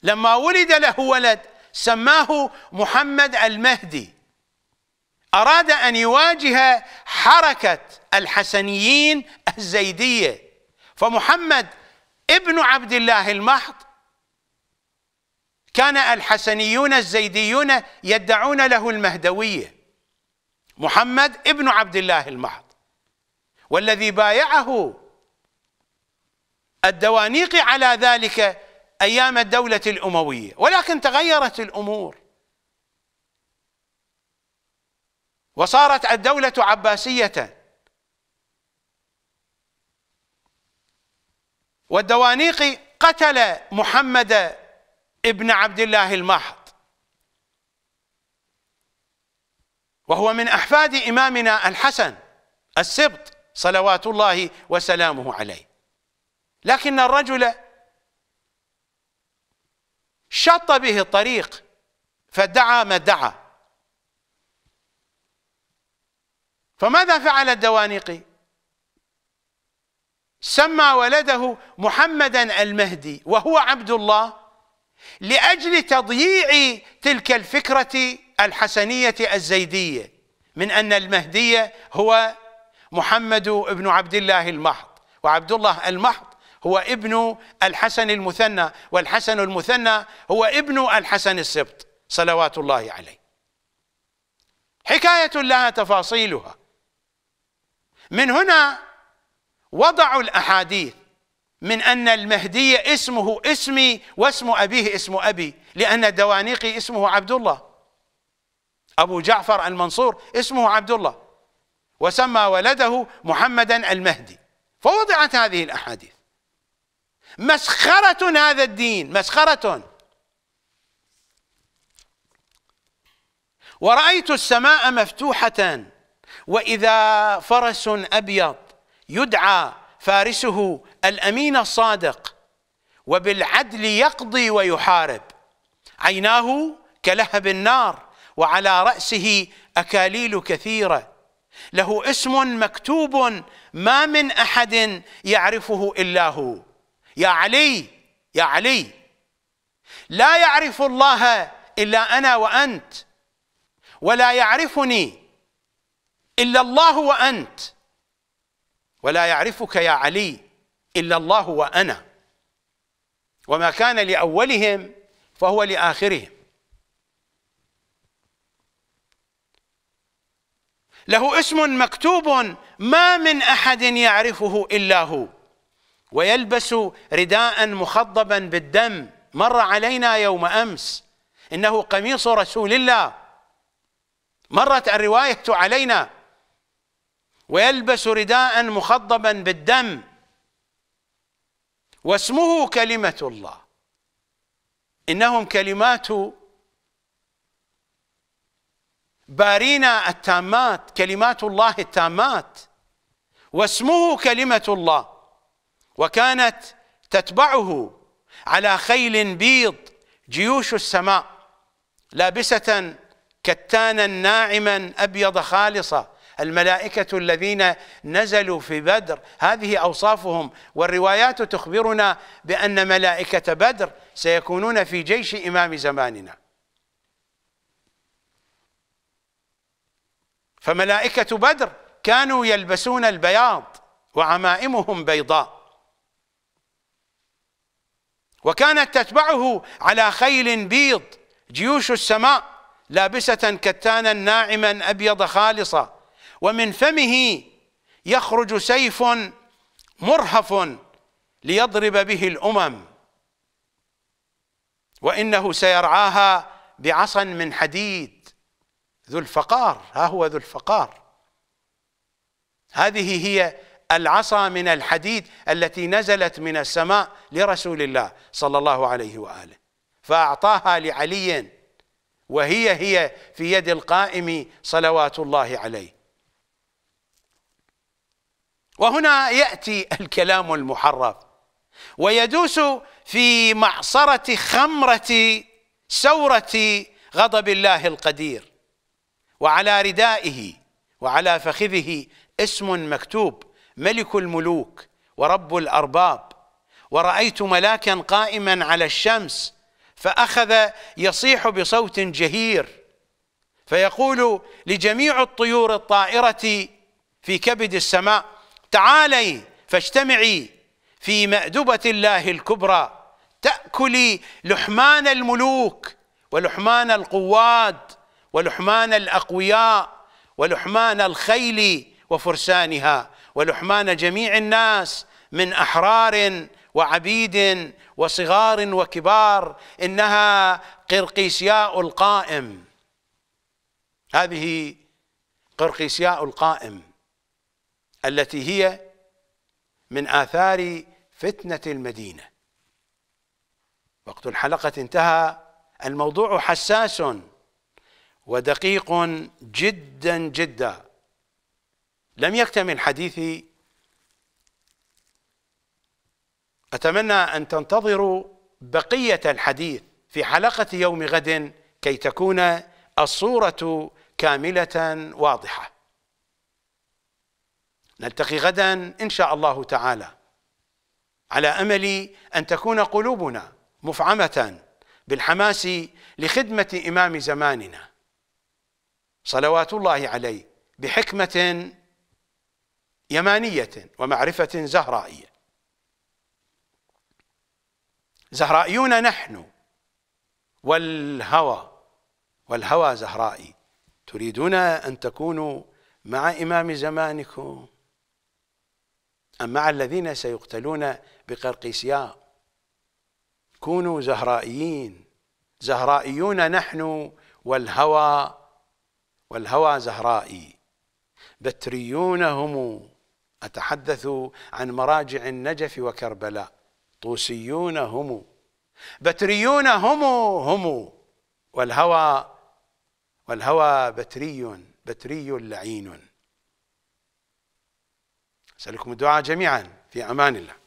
لما ولد له ولد سماه محمد المهدي أراد أن يواجه حركة الحسنيين الزيدية فمحمد ابن عبد الله المحض كان الحسنيون الزيديون يدعون له المهدويه محمد ابن عبد الله المحض والذي بايعه الدوانيق على ذلك أيام الدولة الأموية ولكن تغيرت الأمور وصارت الدولة عباسية والدوانيق قتل محمد ابن عبد الله المحض وهو من أحفاد إمامنا الحسن السبط صلوات الله وسلامه عليه لكن الرجل شط به الطريق فدعا ما دعا فماذا فعل الدوانيقي سمى ولده محمدا المهدي وهو عبد الله لأجل تضييع تلك الفكرة الحسنية الزيدية من أن المهدي هو محمد بن عبد الله المحض وعبد الله المحض هو ابن الحسن المثنى والحسن المثنى هو ابن الحسن السبط صلوات الله عليه حكاية لها تفاصيلها من هنا وضعوا الأحاديث من أن المهدي اسمه اسمي واسم أبيه اسم أبي لأن دوانيقي اسمه عبد الله أبو جعفر المنصور اسمه عبد الله وسمى ولده محمدا المهدي فوضعت هذه الأحاديث مسخرة هذا الدين مسخرة ورأيت السماء مفتوحة وإذا فرس أبيض يدعى فارسه الأمين الصادق وبالعدل يقضي ويحارب عيناه كلهب النار وعلى رأسه أكاليل كثيرة له اسم مكتوب ما من أحد يعرفه إلا هو يا علي يا علي لا يعرف الله إلا أنا وأنت ولا يعرفني إلا الله وأنت ولا يعرفك يا علي إلا الله وأنا وما كان لأولهم فهو لآخرهم له اسم مكتوب ما من احد يعرفه الا هو ويلبس رداء مخضبا بالدم مر علينا يوم امس انه قميص رسول الله مرت الروايه علينا ويلبس رداء مخضبا بالدم واسمه كلمه الله انهم كلمات بارينا التامات كلمات الله التامات واسمه كلمة الله وكانت تتبعه على خيل بيض جيوش السماء لابسة كتانا ناعما أبيض خالصة الملائكة الذين نزلوا في بدر هذه أوصافهم والروايات تخبرنا بأن ملائكة بدر سيكونون في جيش إمام زماننا فملائكة بدر كانوا يلبسون البياض وعمائمهم بيضاء وكانت تتبعه على خيل بيض جيوش السماء لابسة كتانا ناعما أبيض خالصا ومن فمه يخرج سيف مرهف ليضرب به الأمم وإنه سيرعاها بعصا من حديد ذو الفقار ها هو ذو الفقار هذه هي العصا من الحديد التي نزلت من السماء لرسول الله صلى الله عليه وآله فأعطاها لعلي وهي هي في يد القائم صلوات الله عليه وهنا يأتي الكلام المحرف ويدوس في معصرة خمرة سورة غضب الله القدير وعلى ردائه وعلى فخذه اسم مكتوب ملك الملوك ورب الارباب ورأيت ملاكا قائما على الشمس فأخذ يصيح بصوت جهير فيقول لجميع الطيور الطائرة في كبد السماء تعالي فاجتمعي في مأدبة الله الكبرى تأكلي لحمان الملوك ولحمان القواد ولحمان الأقوياء ولحمان الخيل وفرسانها ولحمان جميع الناس من أحرار وعبيد وصغار وكبار إنها قرقيسياء القائم هذه قرقيسياء القائم التي هي من آثار فتنة المدينة وقت الحلقة انتهى الموضوع حساس ودقيق جدا جدا لم يكتمل حديثي أتمنى أن تنتظروا بقية الحديث في حلقة يوم غد كي تكون الصورة كاملة واضحة نلتقي غدا إن شاء الله تعالى على أمل أن تكون قلوبنا مفعمة بالحماس لخدمة إمام زماننا صلوات الله عليه بحكمة يمانية ومعرفة زهرائية زهرائيون نحن والهوى والهوى زهرائي تريدون أن تكونوا مع إمام زمانكم أم مع الذين سيقتلون بقرقيسياء كونوا زهرائيين زهرائيون نحن والهوى والهوى زهرائي بتريونهم أتحدث عن مراجع النجف وكربلاء طوسيون هم بتريون هم هم والهوى والهوى بتري بتري لعين أسألكم الدعاء جميعا في أمان الله